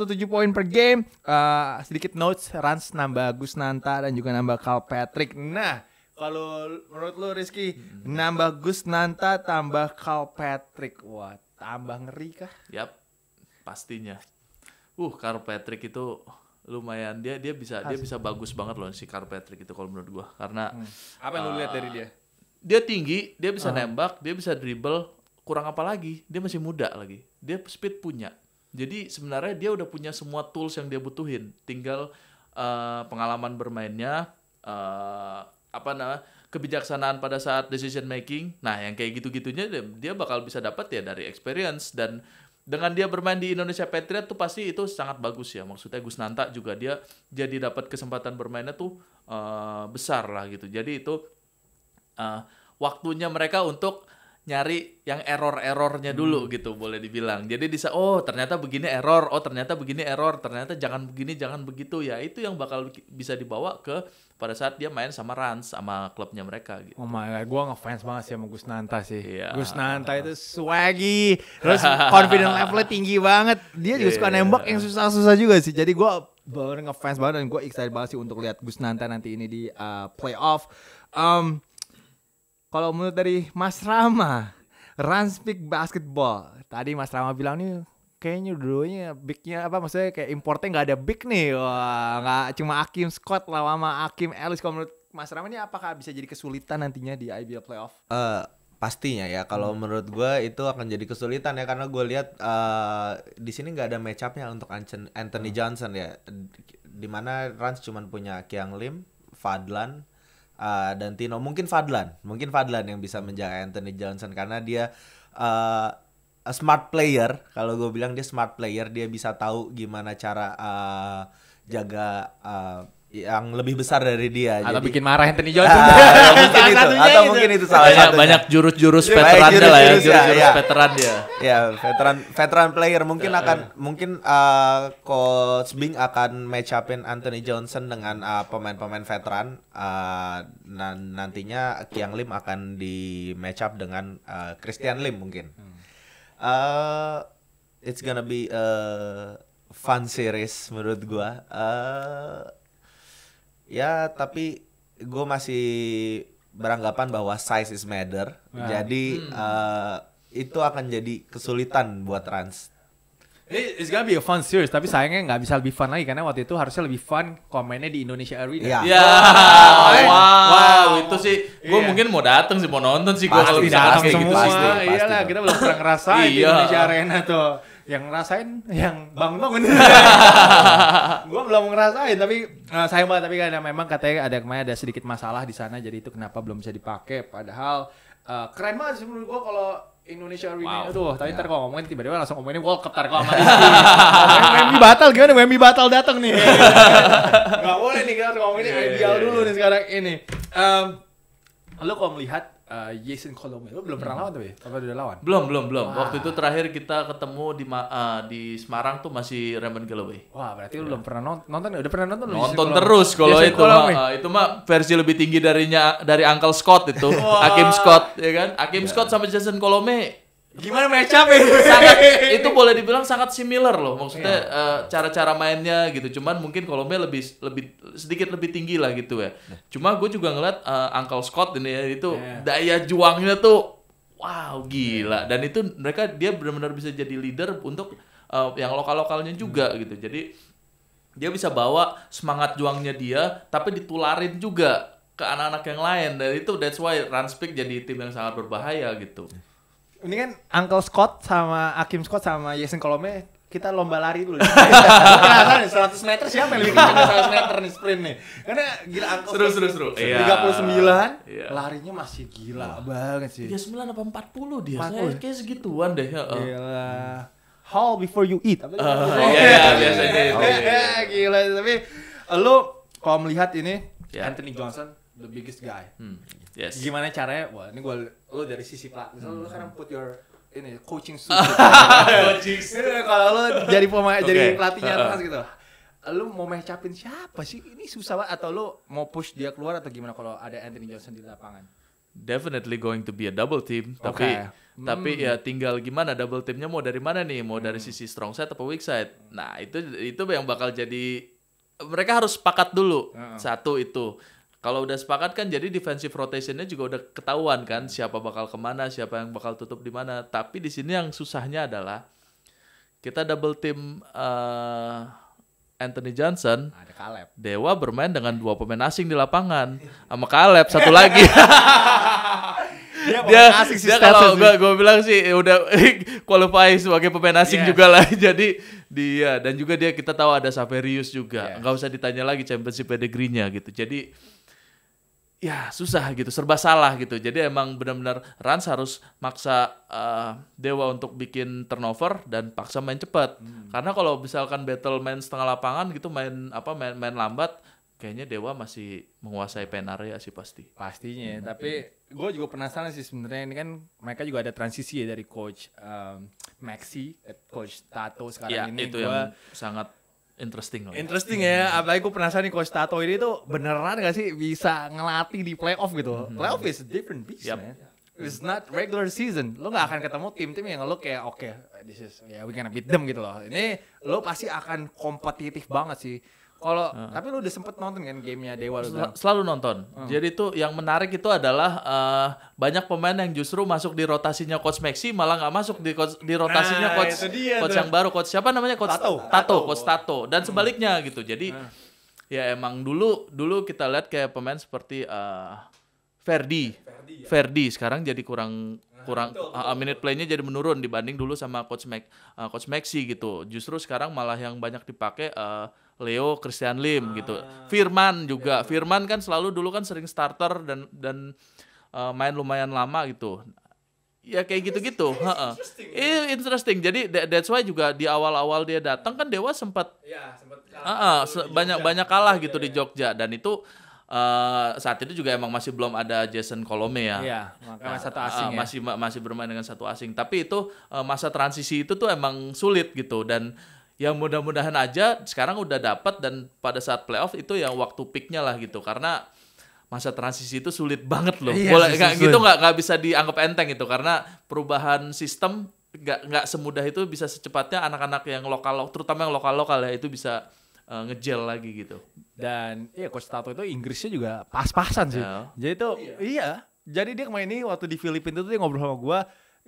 poin per game uh, sedikit notes runs nambah Gus Nanta dan juga nambah Carl Patrick nah kalau menurut lo Rizky hmm. nambah Nanta, tambah Carl Patrick wah tambah ngeri kah yap pastinya uh Patrick itu lumayan dia dia bisa Hasil. dia bisa bagus banget loh si Patrick itu kalau menurut gua karena hmm. apa yang uh, lu lihat dari dia eh, dia tinggi dia bisa uh. nembak dia bisa dribble kurang apa lagi dia masih muda lagi dia speed punya jadi sebenarnya dia udah punya semua tools yang dia butuhin tinggal uh, pengalaman bermainnya uh, apa namanya kebijaksanaan pada saat decision making nah yang kayak gitu gitunya dia, dia bakal bisa dapat ya dari experience dan dengan dia bermain di Indonesia Patriot tuh pasti itu sangat bagus ya maksudnya Gus Nanta juga dia jadi dapat kesempatan bermainnya tuh uh, besar lah gitu jadi itu uh, waktunya mereka untuk nyari yang error-errornya dulu hmm. gitu boleh dibilang. Jadi bisa oh ternyata begini error, oh ternyata begini error, ternyata jangan begini, jangan begitu ya. Itu yang bakal bisa dibawa ke pada saat dia main sama Rans sama klubnya mereka gitu. Oh my god, gua ngefans banget sih sama Gus Nanta sih. Yeah. Gus Nanta itu swaggy, terus confident levelnya tinggi banget. Dia juga yeah. suka iya. nembak yang susah-susah juga sih. Jadi gua bener ngefans banget dan gue excited banget sih untuk lihat Gus Nanta nanti ini di uh, playoff. Um, kalau menurut dari Mas Rama, Ranspik Basketball. Tadi Mas Rama bilang nih kayaknya dulunya bignya apa maksudnya kayak importnya nggak ada big nih wah nggak cuma Akim Scott lah sama Akim Ellis kalau menurut Mas Rama ini apakah bisa jadi kesulitan nantinya di IBL playoff? Uh, pastinya ya kalau hmm. menurut gue itu akan jadi kesulitan ya karena gue lihat uh, di sini nggak ada match untuk Anthony hmm. Johnson ya dimana Rans cuma punya Kiang Lim, Fadlan, uh, dan Tino mungkin Fadlan mungkin Fadlan yang bisa menjaga Anthony Johnson karena dia uh, a smart player kalau gue bilang dia smart player dia bisa tahu gimana cara uh, jaga uh, yang lebih besar dari dia. Atau jadi... bikin marah Anthony Johnson. atau ah, mungkin itu. Atau ya, gitu. mungkin itu salah banyak, Banyak jurus-jurus iya, veteran jurus, lah ya, jurus-jurus ya, ya. veteran dia. Ya, veteran veteran player mungkin ya, akan ya. mungkin uh, coach Bing akan match upin Anthony Johnson dengan pemain uh, pemain-pemain veteran uh, nantinya Kiang Lim akan di match up dengan uh, Christian Lim mungkin. Hmm. Uh, it's gonna be a fun series menurut gua. Uh, Ya, tapi gue masih beranggapan bahwa size is matter. Nah. Jadi hmm. uh, itu akan jadi kesulitan buat trans. It's gonna be a fun series, tapi sayangnya nggak bisa lebih fun lagi karena waktu itu harusnya lebih fun komennya di Indonesia Arena. Iya. Yeah. Yeah. wow. wow. wow, itu sih, gue yeah. mungkin mau dateng sih, mau nonton sih gue kalau bisa datang kayak gitu. Iya lah kita belum pernah ngerasain di iya. Indonesia Arena tuh yang ngerasain yang bangun-bangun. gue belum ngerasain tapi uh, sayang banget tapi karena memang katanya ada kemarin ada sedikit masalah di sana jadi itu kenapa belum bisa dipakai padahal uh, keren banget sih menurut gue kalau Indonesia wow. wow. aduh tapi yeah. ntar ya. kalau ngomongin tiba-tiba langsung ngomongin World Cup ntar kalau sama batal gimana Wemby batal datang nih iya, iya, iya. nggak boleh nih kita ngomongin ngomongin IBL dulu nih sekarang ini um, lo kalau melihat uh, Jason Colomé. Lo belum pernah hmm. lawan tuh ya? Apa udah lawan? Belum, belum, belum. Wah. Waktu itu terakhir kita ketemu di uh, di Semarang tuh masih Raymond Galloway. Wah, berarti ya. lo belum pernah nonton, nonton ya? udah pernah nonton Nonton terus kalau itu mah, eh, uh, itu mah versi lebih tinggi darinya dari Uncle Scott itu, Hakim Scott ya kan? Hakim yeah. Scott sama Jason Colomé gimana main itu ya? sangat itu boleh dibilang sangat similar loh maksudnya yeah. Iya. uh, cara-cara mainnya gitu cuman mungkin Kolombia lebih lebih sedikit lebih tinggi lah gitu ya iya. cuma gue juga ngeliat uh, Uncle Scott ini ya itu yeah. daya juangnya tuh wow gila yeah. dan itu mereka dia benar-benar bisa jadi leader untuk uh, yang lokal-lokalnya juga hmm. gitu jadi dia bisa bawa semangat juangnya dia tapi ditularin juga ke anak-anak yang lain dan itu that's why Ranspik jadi tim yang sangat berbahaya gitu yeah ini kan Uncle Scott sama Akim Scott sama Jason Kolome kita lomba lari dulu. Kenapa nih 100 meter siapa yang lebih kencang 100 meter nih sprint nih. Karena gila Uncle seru, Scott. Seru seru 39 yeah. Iya. Iya. larinya masih gila oh. banget sih. 39 apa 40 dia? 40. Saya kayak segituan deh. Heeh. Ya. Gila. How before you eat. Uh, iya, biasanya itu. Gila, tapi eh, lu kalau melihat ini yeah. Anthony Johnson the biggest guy. Hmm yes. gimana caranya wah ini gue lo dari sisi pak misalnya hmm. lo sekarang put your ini coaching suit coaching kalau lo jadi pemain okay. jadi pelatihnya uh -uh. gitu lu mau mecapin siapa sih ini susah banget atau lu mau push dia keluar atau gimana kalau ada Anthony Johnson di lapangan definitely going to be a double team okay. tapi hmm. tapi ya hmm. tinggal gimana double teamnya mau dari mana nih mau hmm. dari sisi strong side atau weak side nah itu itu yang bakal jadi mereka harus sepakat dulu uh -uh. satu itu kalau udah sepakat kan jadi defensive rotationnya juga udah ketahuan kan siapa bakal kemana, siapa yang bakal tutup di mana. Tapi di sini yang susahnya adalah kita double team uh, Anthony Johnson, ah, ada Caleb. Dewa bermain dengan dua pemain asing di lapangan sama Caleb satu lagi. dia, dia, dia kalau gue gue bilang sih udah qualify sebagai pemain asing yes. Iya. juga lah jadi dia dan juga dia kita tahu ada Saverius juga yes. Iya. nggak usah ditanya lagi championship pedigree-nya gitu jadi ya susah gitu serba salah gitu jadi emang benar-benar Rans harus maksa uh, Dewa untuk bikin turnover dan paksa main cepat hmm. karena kalau misalkan battle main setengah lapangan gitu main apa main main lambat kayaknya Dewa masih menguasai pen area ya sih pasti pastinya hmm. tapi gue juga penasaran sih sebenarnya ini kan mereka juga ada transisi ya dari coach um, Maxi eh, coach Tato sekarang ya, ini itu gua... yang sangat Interesting loh. Ya. Interesting ya. hmm. Apalagi gue penasaran nih Coach Tato ini tuh beneran gak sih bisa ngelatih di playoff gitu. -hmm. Playoff is a different beast yep. man. It's not regular season. Lo gak akan ketemu tim-tim yang lo kayak oke, okay, this is yeah we gonna beat them gitu loh. Ini lo pasti akan kompetitif banget sih. Kalau uh. tapi lu udah sempet nonton kan gamenya Dewa lu Sel Selalu nonton. Uh. Jadi itu yang menarik itu adalah uh, banyak pemain yang justru masuk di rotasinya coach Maxi malah nggak masuk di coach, di rotasinya nah, coach dia, coach yang baru coach siapa namanya coach Tato, Tato, Tato. coach Tato dan hmm. sebaliknya hmm. gitu. Jadi uh. ya emang dulu dulu kita lihat kayak pemain seperti uh, Ferdi. Eh, Ferdi ya. sekarang jadi kurang nah, kurang betul, ah, ah, betul, uh, minute playnya jadi menurun dibanding dulu sama coach Mac uh, coach Maxi gitu. Justru sekarang malah yang banyak dipakai uh, Leo Christian Lim ah. gitu. Firman juga. Ya, Firman kan selalu dulu kan sering starter dan dan uh, main lumayan lama gitu. Ya kayak gitu-gitu. Heeh. -gitu. Interesting. Ya? Iya, interesting. Jadi that, that's why juga di awal-awal dia datang kan Dewa sempat ya, Uh, uh, banyak banyak kalah iya, gitu ya, ya. di iya, Jogja dan itu Uh, saat itu juga emang masih belum ada Jason Colome ya. Iya, maka uh, nah, satu asing uh, ya. Masih masih bermain dengan satu asing. Tapi itu uh, masa transisi itu tuh emang sulit gitu dan ya mudah-mudahan aja sekarang udah dapat dan pada saat playoff itu yang waktu peaknya lah gitu karena masa transisi itu sulit banget loh. Iya, Boleh nggak gitu nggak nggak bisa dianggap enteng gitu karena perubahan sistem nggak nggak semudah itu bisa secepatnya anak-anak yang lokal terutama yang lokal lokal ya itu bisa uh, ngejel lagi gitu. Dan ya coach Tato itu Inggrisnya juga pas-pasan sih. Yeah. Jadi itu iya. iya. Jadi dia kemarin ini waktu di Filipina itu dia ngobrol sama gue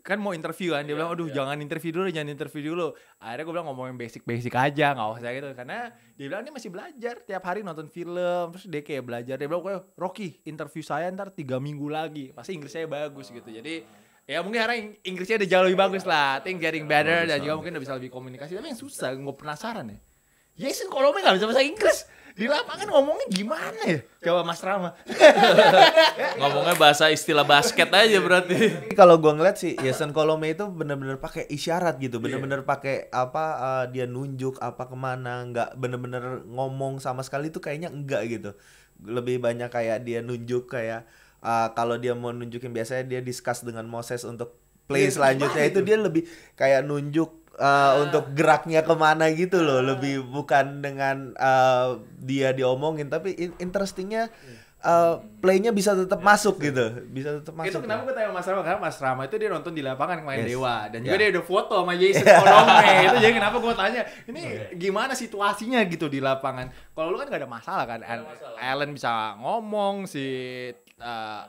kan mau interview kan dia yeah, bilang aduh yeah. jangan interview dulu jangan interview dulu akhirnya gue bilang ngomongin basic basic aja nggak usah gitu karena dia bilang ini masih belajar tiap hari nonton film terus dia kayak belajar dia bilang Rocky interview saya ntar tiga minggu lagi pasti Inggris saya bagus gitu oh. jadi ya mungkin sekarang Inggrisnya udah jauh lebih bagus lah I think getting better dan juga mungkin udah bisa lebih komunikasi tapi yang susah gue penasaran ya Jason Kolome nggak bisa bahasa Inggris di lapangan ngomongnya gimana ya? Coba Mas Rama. ngomongnya bahasa istilah basket aja berarti. Kalau gua ngeliat sih Jason Kolome itu bener-bener pakai isyarat gitu, iya. bener-bener yeah. pakai apa uh, dia nunjuk apa kemana, nggak bener-bener ngomong sama sekali itu kayaknya enggak gitu. Lebih banyak kayak dia nunjuk kayak uh, kalau dia mau nunjukin biasanya dia discuss dengan Moses untuk play yeah, selanjutnya iya. itu dia lebih kayak nunjuk uh, uh. untuk geraknya kemana gitu loh lebih bukan dengan uh, dia diomongin tapi interestingnya Uh, playnya bisa tetap yeah. masuk gitu, bisa tetap masuk. Itu kenapa gue tanya Mas Rama karena Mas Rama itu dia nonton di lapangan main yes. Dewa dan yeah. juga dia udah foto sama Jason Kolome itu jadi kenapa gue tanya ini gimana situasinya gitu di lapangan? Kalau lu kan gak ada masalah kan, Allen Alan bisa ngomong si uh,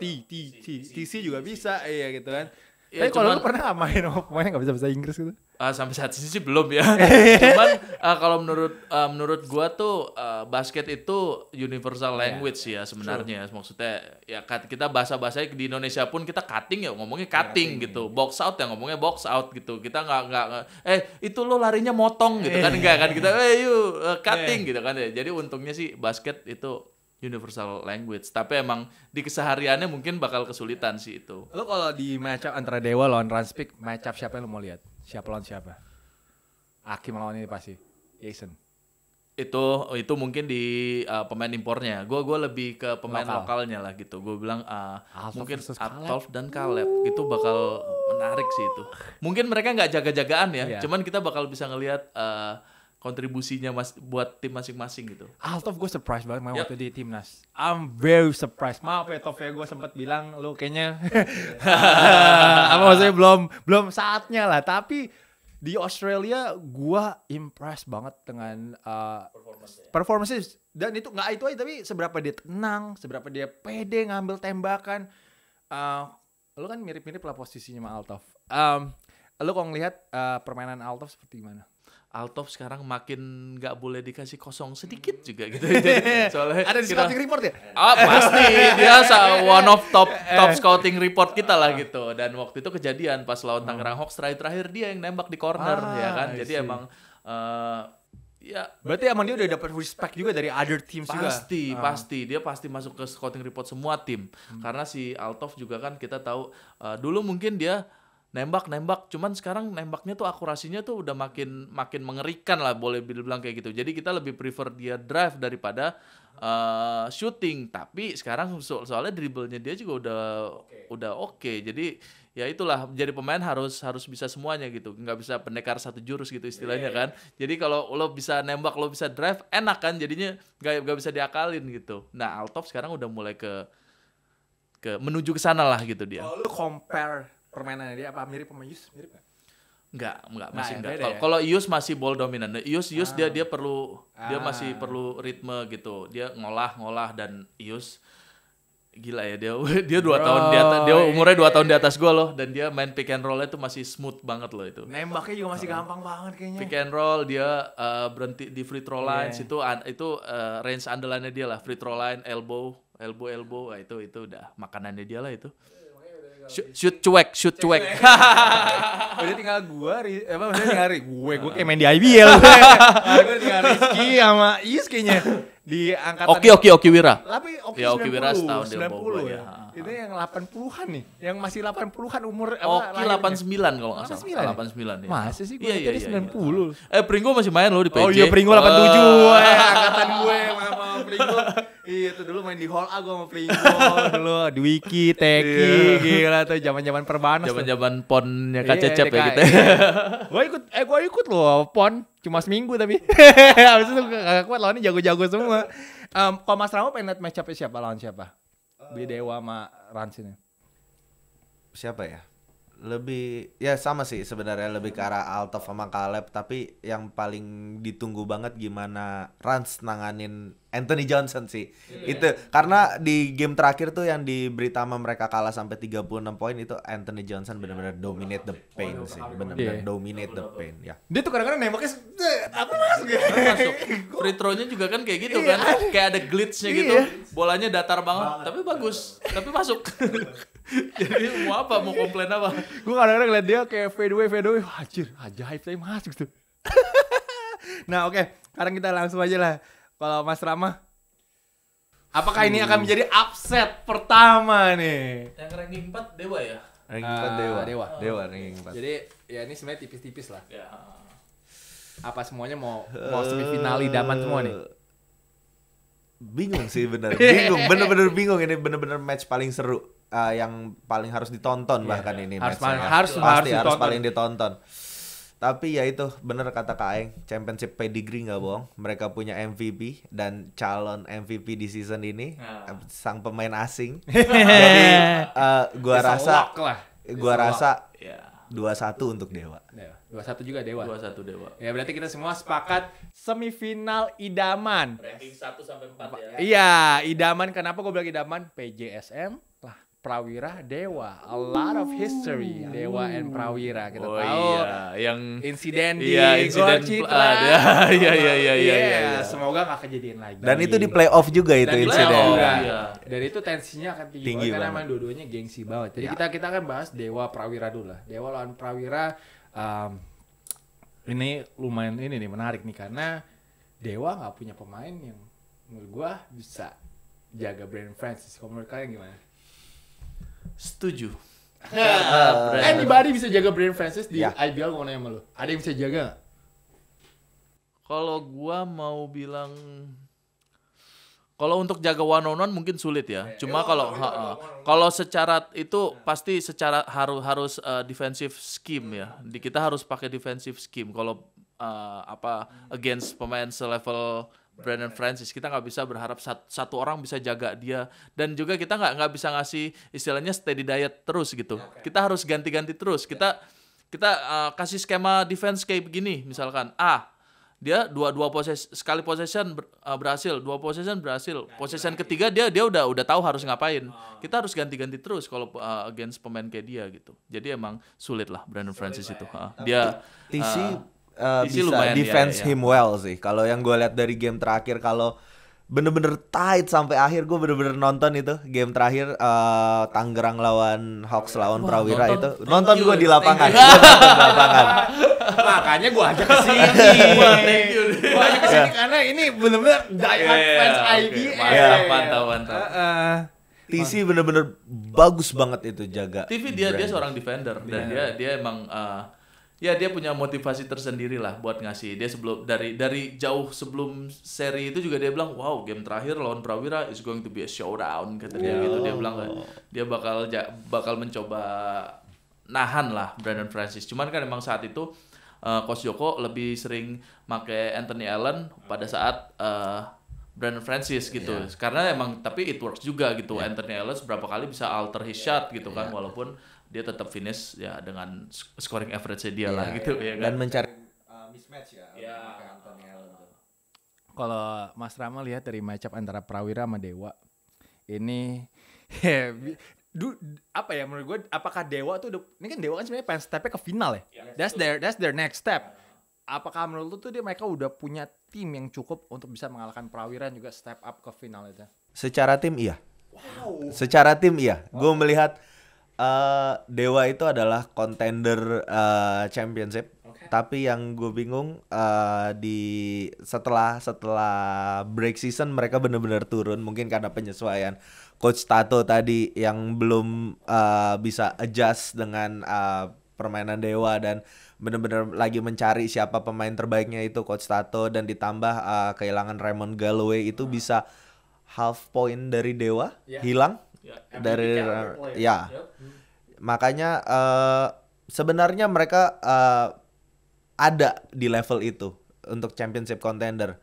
T T T TC juga bisa iya gitu kan. Ya, Tapi kalau lu pernah main sama pemain yang gak bisa bahasa Inggris gitu? Uh, sampai saat ini sih belum ya. cuman uh, kalau menurut uh, menurut gua tuh uh, basket itu universal iya. language yeah. ya sebenarnya. Sure. Maksudnya ya kita bahasa bahasanya di Indonesia pun kita cutting ya ngomongnya iya, cutting, yeah, gitu. Yeah. Box out ya ngomongnya box out gitu. Kita nggak nggak eh itu lo larinya motong gitu kan enggak iya. kan kita eh yuk uh, cutting gitu kan ya. Jadi untungnya sih basket itu universal language. Tapi emang di kesehariannya mungkin bakal kesulitan sih itu. Lo kalau di match up antara Dewa lawan Ranspeak, match up siapa yang lo mau lihat? Siapa lawan siapa? Akim lawan ini pasti. Jason. Itu oh, itu mungkin di uh, pemain impornya. Gue gua lebih ke pemain Lokal. lokalnya lah gitu. Gue bilang uh, mungkin Atolf dan Caleb uh. itu bakal menarik sih itu. Mungkin mereka nggak jaga-jagaan ya. Yeah. Cuman kita bakal bisa ngelihat uh, kontribusinya mas buat tim masing-masing gitu. Altov ah, gue surprise banget main yep. Ya. waktu di timnas. I'm very surprised. Maaf ya Tov ya gue sempat bilang lu kayaknya apa maksudnya belum belum saatnya lah. Tapi di Australia gue impress banget dengan uh, performances dan itu nggak itu aja tapi seberapa dia tenang, seberapa dia pede ngambil tembakan. Uh, lu kan mirip-mirip lah posisinya sama Altov. Um, lu kalau ngelihat uh, permainan Altov seperti gimana? Altov sekarang makin nggak boleh dikasih kosong sedikit hmm. juga gitu. Jadi, soalnya ada di kita, scouting report ya? Ah pasti dia one of top eh. top scouting report kita lah eh. gitu. Dan waktu itu kejadian pas lawan hmm. Tangerang Hawks terakhir-terakhir dia yang nembak di corner ah, ya kan. Jadi emang uh, ya berarti emang dia udah dapat respect juga dari other teams pasti, juga pasti uh. pasti dia pasti masuk ke scouting report semua tim hmm. karena si Altov juga kan kita tahu uh, dulu mungkin dia nembak nembak cuman sekarang nembaknya tuh akurasinya tuh udah makin makin mengerikan lah boleh bilang kayak gitu jadi kita lebih prefer dia drive daripada uh, shooting tapi sekarang so soalnya dribblenya dia juga udah okay. udah oke okay. jadi ya itulah jadi pemain harus harus bisa semuanya gitu nggak bisa pendekar satu jurus gitu istilahnya yeah. Iya, kan iya. jadi kalau lo bisa nembak lo bisa drive enak kan jadinya nggak nggak bisa diakalin gitu nah Altop sekarang udah mulai ke ke menuju ke sana lah gitu dia. Kalau oh, lu compare permainannya dia apa mirip sama Yus mirip gak? enggak enggak nah, masih nah, kalau ya? Yus masih ball dominan Yus Yus ah. dia dia perlu ah. dia masih perlu ritme gitu dia ngolah ngolah dan Yus gila ya dia dia dua tahun di atas dia umurnya dua iya, tahun di iya. atas gue loh dan dia main pick and rollnya tuh masih smooth banget loh itu nembaknya juga masih ah. gampang banget kayaknya pick and roll dia uh, berhenti di free throw iya. line yeah. itu itu uh, range andalannya dia lah free throw line elbow elbow elbow nah, itu itu udah makanannya dia lah itu shoot, shoot cuek, shoot cuek. udah oh, tinggal gua, apa udah tinggal gue, gue kayak main di IBL. gue tinggal Rizky sama Is kayaknya di angkatan Oki Oki Oki Wira. Tapi Oki, ya, Oki Wira setahun 90 Bobo, ya. ya. Ini yang 80-an nih, yang masih 80-an umur Oki apa, 89 kalau nggak salah. 89. Ya? ya. Masih sih gue iya iya, iya, iya, iya, 90. Iya. Eh Pringgo masih main loh di PJ. Oh iya Pringgo 87. Uh. Eh, angkatan gue sama Pringgo. itu dulu main di Hall A gue sama Pringgo dulu di Wiki, Teki, iya. gila tuh zaman-zaman perbanas. Zaman-zaman ponnya ya gitu. Ya. Gue ikut eh gue ikut loh pon cuma seminggu tapi habis itu gak kuat lawannya jago-jago semua. Um, kalau Mas Ramo pengen match up siapa lawan siapa? Uh, Beli Dewa sama ini Siapa ya? lebih ya sama sih sebenarnya lebih ke arah Altaf sama Caleb tapi yang paling ditunggu banget gimana Rans nanganin Anthony Johnson sih. Yeah. Itu iya. karena di game terakhir tuh yang di berita sama mereka kalah sampai 36 poin itu Anthony Johnson iya, benar-benar dominate the pain sih. Benar-benar yeah. dominate the pain ya. Dia tuh kadang-kadang nembaknya aku iya. gitu. masuk. Masuk. Free throw-nya juga kan kayak gitu kan. Kayak ada glitch-nya gitu. Bolanya datar banget, banget. tapi bagus, tapi masuk. Jadi mau apa? Mau komplain apa? gue kadang-kadang ngeliat dia kayak fade away, fade away. Hajir, ajaib saya masuk tuh. nah oke, okay. sekarang kita langsung aja lah. Kalau Mas Rama, apakah ini akan hmm. menjadi upset pertama nih? Yang ranking 4 Dewa ya? Ranking 4 ah, Dewa. Dewa, ah. Dewa ranking 4. Jadi ya ini sebenarnya tipis-tipis lah. Ya. Apa semuanya mau mau semifinal idaman semua nih? Eh, bingung sih bener, bingung, bener-bener bingung ini bener-bener match paling seru uh, yang paling harus ditonton yeah, bahkan yeah. ini harus paling, ya. harus, pasti harus, harus paling ditonton tapi ya itu bener kata Kak Aeng championship pedigree nggak bohong mereka punya MVP dan calon MVP di season ini nah. sang pemain asing jadi uh, gua It's rasa gua It's rasa iya. dua satu untuk Dewa dua satu juga Dewa dua satu Dewa ya berarti kita semua sepakat semifinal idaman ranking satu sampai empat ya iya idaman kenapa gue bilang idaman PJSM Prawira Dewa, a lot of history Dewa and Prawira kita oh, tahu iya. yang insiden iya, di insiden Citra, uh, iya, iya, iya, iya, iya, iya, iya, semoga nggak kejadian lagi. Dan itu di playoff juga itu Dan insiden. Juga. Iya. Dan itu tensinya akan tinggi, tinggi karena emang dua-duanya gengsi banget. Jadi ya. kita kita akan bahas Dewa Prawira dulu lah. Dewa lawan Prawira um, ini lumayan ini nih menarik nih karena Dewa nggak punya pemain yang menurut gua bisa jaga brand Francis. Kalau menurut kalian gimana? Setuju. Nah, eh, anybody bisa jaga Brian Francis di yeah. IBL mau nanya sama lu. Ada yang bisa jaga gak? Kalau gua mau bilang kalau untuk jaga one on one mungkin sulit ya. Eh, Cuma ya, kalau kalau secara itu pasti secara harus harus uh, eh, defensive scheme ya. Di kita harus pakai defensive scheme kalau uh, apa hmm. against pemain selevel Brandon Francis kita nggak bisa berharap satu, orang bisa jaga dia dan juga kita nggak nggak bisa ngasih istilahnya steady diet terus gitu okay. kita harus ganti-ganti terus kita ya. kita uh, kasih skema defense kayak begini misalkan A dia dua dua poses sekali possession ber, uh, berhasil dua possession berhasil nah, possession ketiga dia dia udah udah tahu harus ngapain oh. kita harus ganti-ganti terus kalau uh, against pemain kayak dia gitu jadi emang sulit lah Brandon sulit Francis itu ya. uh, dia TC uh, uh, bisa iya, defense ya, ya. him well sih. Kalau yang gue lihat dari game terakhir kalau bener-bener tight sampai akhir gue bener-bener nonton itu game terakhir uh, Tangerang lawan Hawks lawan Wah, Prawira nonton, itu nonton, gue di lapangan gua di lapangan makanya gue aja kesini gue aja kesini yeah. karena ini bener-bener diehard yeah, fans okay. IBA mantap mantap mantap uh, uh, TC bener-bener bagus banget itu jaga TV dia brand. dia seorang defender dan yeah. dia dia emang uh, ya dia punya motivasi tersendiri lah buat ngasih dia sebelum dari dari jauh sebelum seri itu juga dia bilang wow game terakhir lawan Prawira is going to be a showdown katanya yeah. gitu dia bilang dia bakal bakal mencoba nahan lah Brandon Francis cuman kan emang saat itu uh, Coach Joko lebih sering make Anthony Allen pada saat uh, Brandon Francis gitu yeah. karena emang tapi it works juga gitu yeah. Anthony Allen berapa kali bisa alter his shot gitu kan. yeah. kan walaupun dia tetap finish ya dengan scoring average-nya dia yeah, lah iya. gitu yeah. ya kan. Dan mencari uh, mismatch ya. Yeah. Iya. Kalau Mas Rama lihat dari matchup antara Prawira sama Dewa ini ya, du, apa ya menurut gue apakah Dewa tuh udah, ini kan Dewa kan sebenarnya pengen stepnya ke final ya. Yeah. That's their that's their next step. Iya. Apakah menurut lu tuh dia mereka udah punya tim yang cukup untuk bisa mengalahkan Prawira juga step up ke final itu? Secara tim iya. Wow. Secara tim iya. Wow. Gue melihat uh, Dewa itu adalah kontender uh, eh, championship. Okay. Tapi yang gue bingung uh, di setelah setelah break season mereka benar-benar turun mungkin karena penyesuaian coach Tato tadi yang belum uh, bisa adjust dengan uh, permainan Dewa dan benar-benar lagi mencari siapa pemain terbaiknya itu coach Tato dan ditambah uh, kehilangan Raymond Galway itu hmm. bisa half point dari Dewa yeah. hilang yeah. dari uh, ya yep. makanya uh, sebenarnya mereka uh, ada di level itu untuk championship contender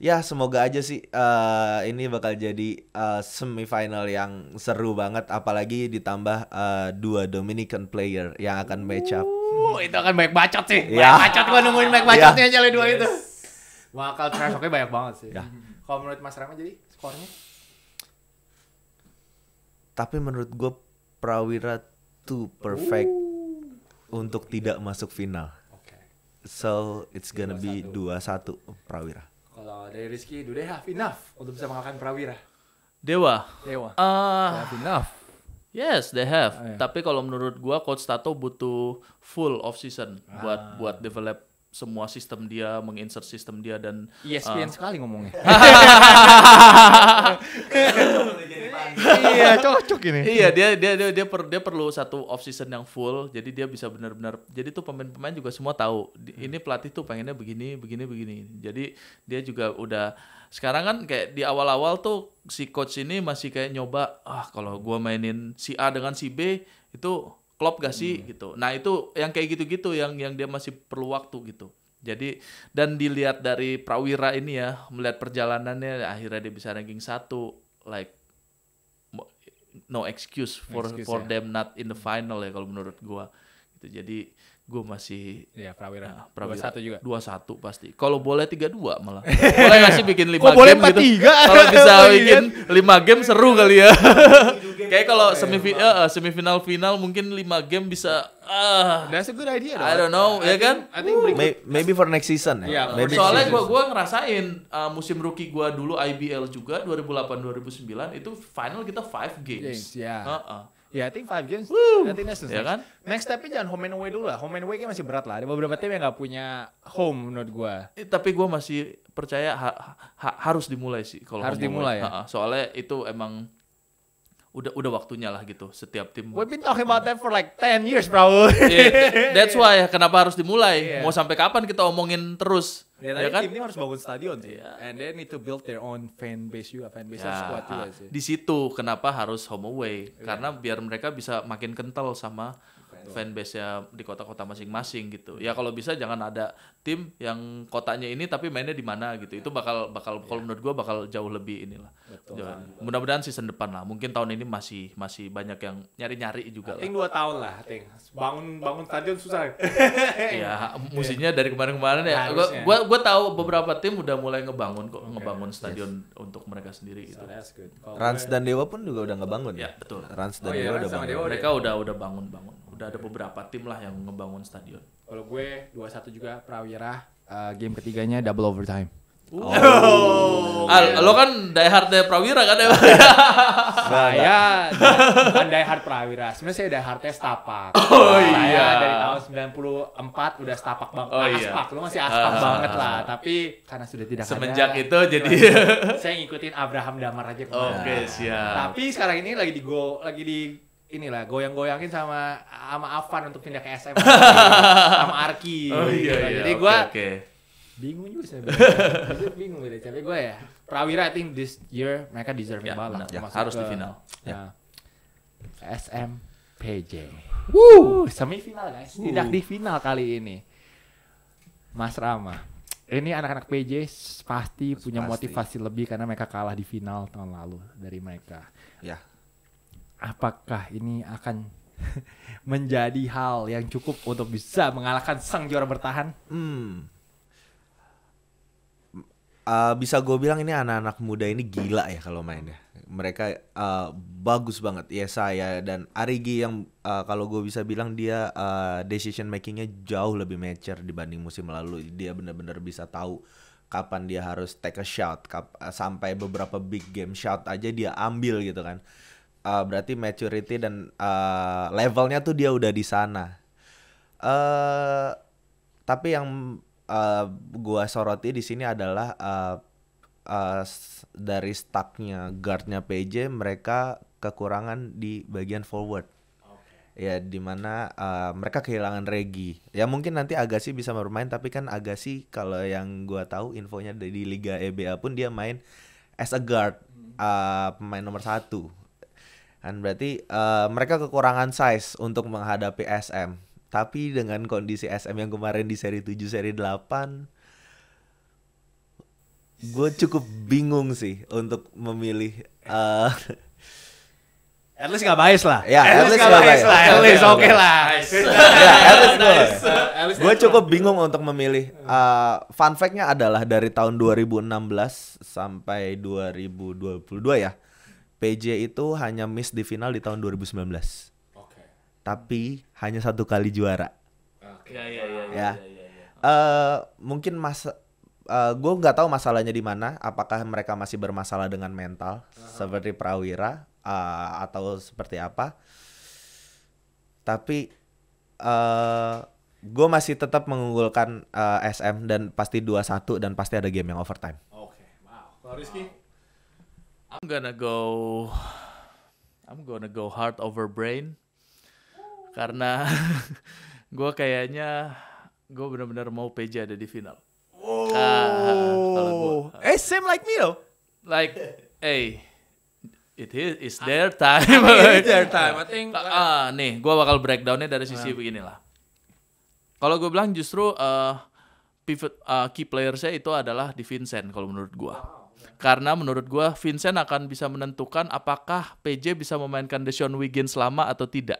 ya semoga aja sih uh, ini bakal jadi uh, semifinal yang seru banget apalagi ditambah uh, dua Dominican player yang akan match up. Ooh, itu akan banyak bacot sih. Ya. yeah. bacot gua nungguin banyak ya. bacotnya yeah. aja dua yes. itu. Bakal trash banyak banget sih. Ya. Kalau menurut Mas Rama jadi skornya? tapi menurut gue Prawira too perfect Ooh. untuk tidak masuk final okay. so it's gonna 2-1. be dua satu Prawira kalau dari Rizky do they have enough untuk bisa mengalahkan Prawira Dewa Dewa uh, they have enough Yes, they have. Oh, yeah. Tapi kalau menurut gua coach Tato butuh full off season ah. buat buat develop semua sistem dia, menginsert sistem dia dan ESPN uh, ah. sekali ngomongnya. Iya, iya, cocok ini. Iya, dia dia dia dia, per, dia perlu satu off season yang full. Jadi dia bisa benar-benar jadi tuh pemain-pemain juga semua tahu ini hmm. pelatih tuh pengennya begini, begini, begini. Jadi dia juga udah sekarang kan kayak di awal-awal tuh si coach ini masih kayak nyoba, ah kalau gua mainin si A dengan si B itu klop gak sih hmm. gitu. Nah, itu yang kayak gitu-gitu yang yang dia masih perlu waktu gitu. Jadi dan dilihat dari Prawira ini ya, melihat perjalanannya akhirnya dia bisa ranking satu like no excuse for excuse, for yeah. them not in the final ya kalau menurut gua. Gitu. Jadi gue masih ya prawira. Nah, prawira. dua satu juga. dua satu pasti. Kalau boleh tiga dua malah. boleh nggak sih bikin lima Kok game boleh 4, gitu? Kalau bisa oh, iya. bikin lima game seru iya. kali ya. Iya, Kayak kalau semifinal uh, eh, eh, semifinal final mungkin lima game bisa uh, That's a good idea. Though. I don't know, ya yeah, kan? I think May, maybe, maybe for next season ya. Yeah, maybe soalnya gue gue ngerasain uh, musim rookie gue dulu IBL juga 2008 2009 itu final kita five games. Games, yeah. Ya. Uh -uh Ya, yeah, I think five games. Woo! I think that's yeah, ya kan? Next stepnya jangan home and away dulu lah. Home and away kan masih berat lah. Ada beberapa tim yang nggak punya home menurut gue. Eh, tapi gue masih percaya ha ha harus dimulai sih kalau harus dimulai ya. Ha -ha, soalnya itu emang udah udah waktunya lah gitu setiap tim. We've been talking about that for like 10 years, bro. yeah, that's why kenapa harus dimulai. Yeah. Mau sampai kapan kita omongin terus? Ya, ya kan? Tim ini harus bangun stadion sih. Yeah. And they need to build their own fan base juga, fan base yeah. squad juga sih. Di situ kenapa harus home away? Yeah. Karena biar mereka bisa makin kental sama fanbase-nya di kota-kota masing-masing gitu. Ya kalau bisa jangan ada tim yang kotanya ini tapi mainnya di mana gitu. Itu bakal bakal yeah. kalau menurut gua bakal jauh lebih inilah. Mudah-mudahan season depan lah. Mungkin tahun ini masih masih banyak yang nyari-nyari juga. Ting dua tahun lah, ting. Bangun bangun stadion susah. ya, musinya yeah. dari kemarin-kemarin ya. Gua, gua gua tahu beberapa tim udah mulai ngebangun kok, okay. ngebangun stadion yes. untuk mereka sendiri gitu. So Rans dan Dewa pun juga udah ngebangun ya. Ya, betul. Rans dan oh, iya, Dewa udah bangun. Dewa mereka udah udah bangun-bangun udah ada beberapa tim lah yang ngebangun stadion. Kalau gue 2-1 juga Prawira uh, game ketiganya double overtime. Oh. oh. Ah, iya. lo kan diehard dari Prawira kan ya? Iya. saya bukan diehard Prawira. Sebenarnya saya diehardnya Stapak. Oh saya iya. dari tahun 94 udah Stapak banget. Oh, aspak. iya. Aspak, lo masih aspak uh, banget lah. Tapi karena sudah tidak Semenjak ada, itu jadi saya ngikutin Abraham Damar aja kemana. Oke, okay, siap. Tapi sekarang ini lagi di go, lagi di inilah goyang-goyangin sama sama Afan untuk pindah ke SM sama Arki. Oh iya, gitu kan. iya. Jadi okay, okay. bingung juga sih. bingung gitu. Tapi gue ya Prawira I think this year mereka deserve ya, banget. Ya, harus ke, di final. Ya. ya. SM PJ. Woo, semifinal guys. Woo. Tidak di final kali ini. Mas Rama. Ini anak-anak PJ pasti punya pasti. motivasi lebih karena mereka kalah di final tahun lalu dari mereka. Ya apakah ini akan menjadi hal yang cukup untuk bisa mengalahkan sang juara bertahan? Hmm. Uh, bisa gue bilang ini anak-anak muda ini gila ya kalau mainnya. Mereka uh, bagus banget. Ya saya dan Arigi yang uh, kalau gue bisa bilang dia uh, decision makingnya jauh lebih mature dibanding musim lalu. Dia benar-benar bisa tahu kapan dia harus take a shot, kap sampai beberapa big game shot aja dia ambil gitu kan uh, berarti maturity dan uh, levelnya tuh dia udah di sana. Uh, tapi yang uh, gua soroti di sini adalah uh, uh, dari stacknya guardnya PJ mereka kekurangan di bagian forward. Ya dimana uh, mereka kehilangan Regi. Ya mungkin nanti Agassi bisa bermain tapi kan Agassi kalau yang gua tahu infonya dari Liga EBA pun dia main as a guard hmm. uh, pemain nomor satu Kan berarti uh, mereka kekurangan size untuk menghadapi SM. Tapi dengan kondisi SM yang kemarin di seri 7 seri 8 gue cukup bingung sih untuk memilih uh, At least gak bias lah. Ya, yeah, at, at least, least gak bias, bias lah. At least oke okay lah. Ya, at least gue. Gue cukup bingung untuk memilih. Uh, fun fact-nya adalah dari tahun 2016 sampai 2022 ya. PJ itu hanya miss di final di tahun 2019. Okay. Tapi hanya satu kali juara. Okay. Ya, ya, ya, ya. Uh, mungkin mas. uh, eh, gue nggak tahu masalahnya di mana. Apakah mereka masih bermasalah dengan mental uh -huh. seperti Prawira uh, atau seperti apa? Tapi uh, gue masih tetap mengunggulkan uh, SM dan pasti 2-1 dan pasti ada game yang overtime. Oke, okay. wow. Kalau Rizky? I'm gonna go I'm gonna go heart over brain karena gue kayaknya gue benar-benar mau PJ ada di final. Oh. Uh, eh, same like me though. Like, hey, it is it's ah, their time. I it's their time. I think. Uh, nih, gue bakal breakdownnya dari sisi uh. beginilah. Kalau gue bilang justru uh, pivot uh, key saya itu adalah di Vincent kalau menurut gue. Wow karena menurut gue Vincent akan bisa menentukan apakah PJ bisa memainkan Deshaun Wiggins lama atau tidak.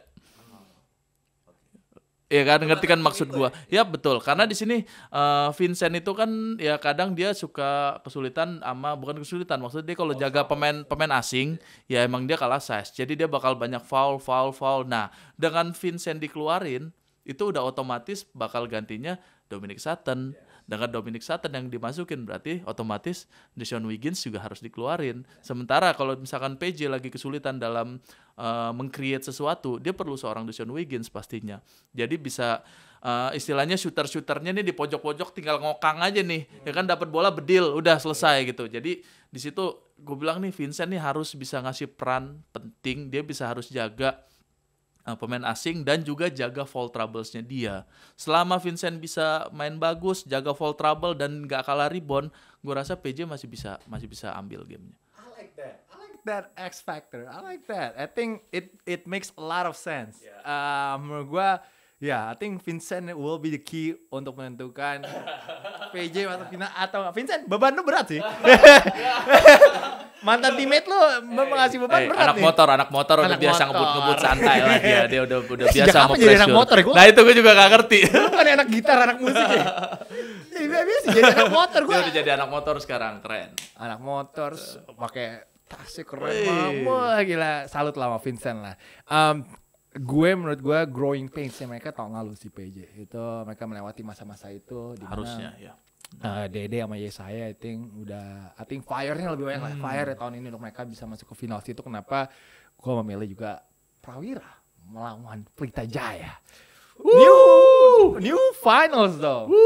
Iya kan, ngerti kan, kan maksud gitu gua. Ya iya, betul, karena di sini uh, Vincent itu kan ya kadang dia suka kesulitan ama bukan kesulitan, maksudnya dia kalau oh, jaga pemain pemain asing ya emang dia kalah size. Jadi dia bakal banyak foul, foul, foul. Nah, dengan Vincent dikeluarin itu udah otomatis bakal gantinya Dominic Sutton. Yeah Sedangkan Dominic Sutton yang dimasukin berarti otomatis Deshaun Wiggins juga harus dikeluarin. Sementara kalau misalkan PJ lagi kesulitan dalam uh, mengcreate sesuatu, dia perlu seorang Deshaun Wiggins pastinya. Jadi bisa uh, istilahnya shooter-shooternya nih di pojok-pojok tinggal ngokang aja nih. Ya kan dapat bola bedil, udah selesai gitu. Jadi di situ gue bilang nih Vincent nih harus bisa ngasih peran penting, dia bisa harus jaga Eh, pemain asing dan juga jaga fall troublesnya dia. Selama Vincent bisa main bagus, jaga fall trouble dan nggak kalah rebound, gue rasa PJ masih bisa masih bisa ambil gamenya. I like that. I like that X factor. I like that. I think it it makes a lot of sense. Yeah. Uh, menurut gue Ya, yeah, I think Vincent will be the key untuk menentukan PJ masuk final atau Vincent, beban lu berat sih. mantan teammate lo mengasih iya, iya. beban hey, eh, berat anak nih. motor anak motor anak udah motor. biasa ngebut-ngebut santai lah dia dia udah udah eh, Sejak biasa sama pressure anak motor ya, gua. nah itu gue juga gak ngerti lu kan anak gitar anak musik ya jadi biasa iya, jadi anak motor gue udah jadi anak motor sekarang keren anak motor pakai tasik keren mama gila salut lah sama Vincent lah um, gue menurut gue growing pains mereka tau gak si PJ itu mereka melewati masa-masa itu harusnya ya uh, Dede sama Yesaya I think udah I think fire-nya lebih banyak hmm. lah fire ya tahun ini untuk mereka bisa masuk ke final sih itu kenapa gua memilih juga Prawira melawan Pelita Jaya Woo! new new finals dong Woo!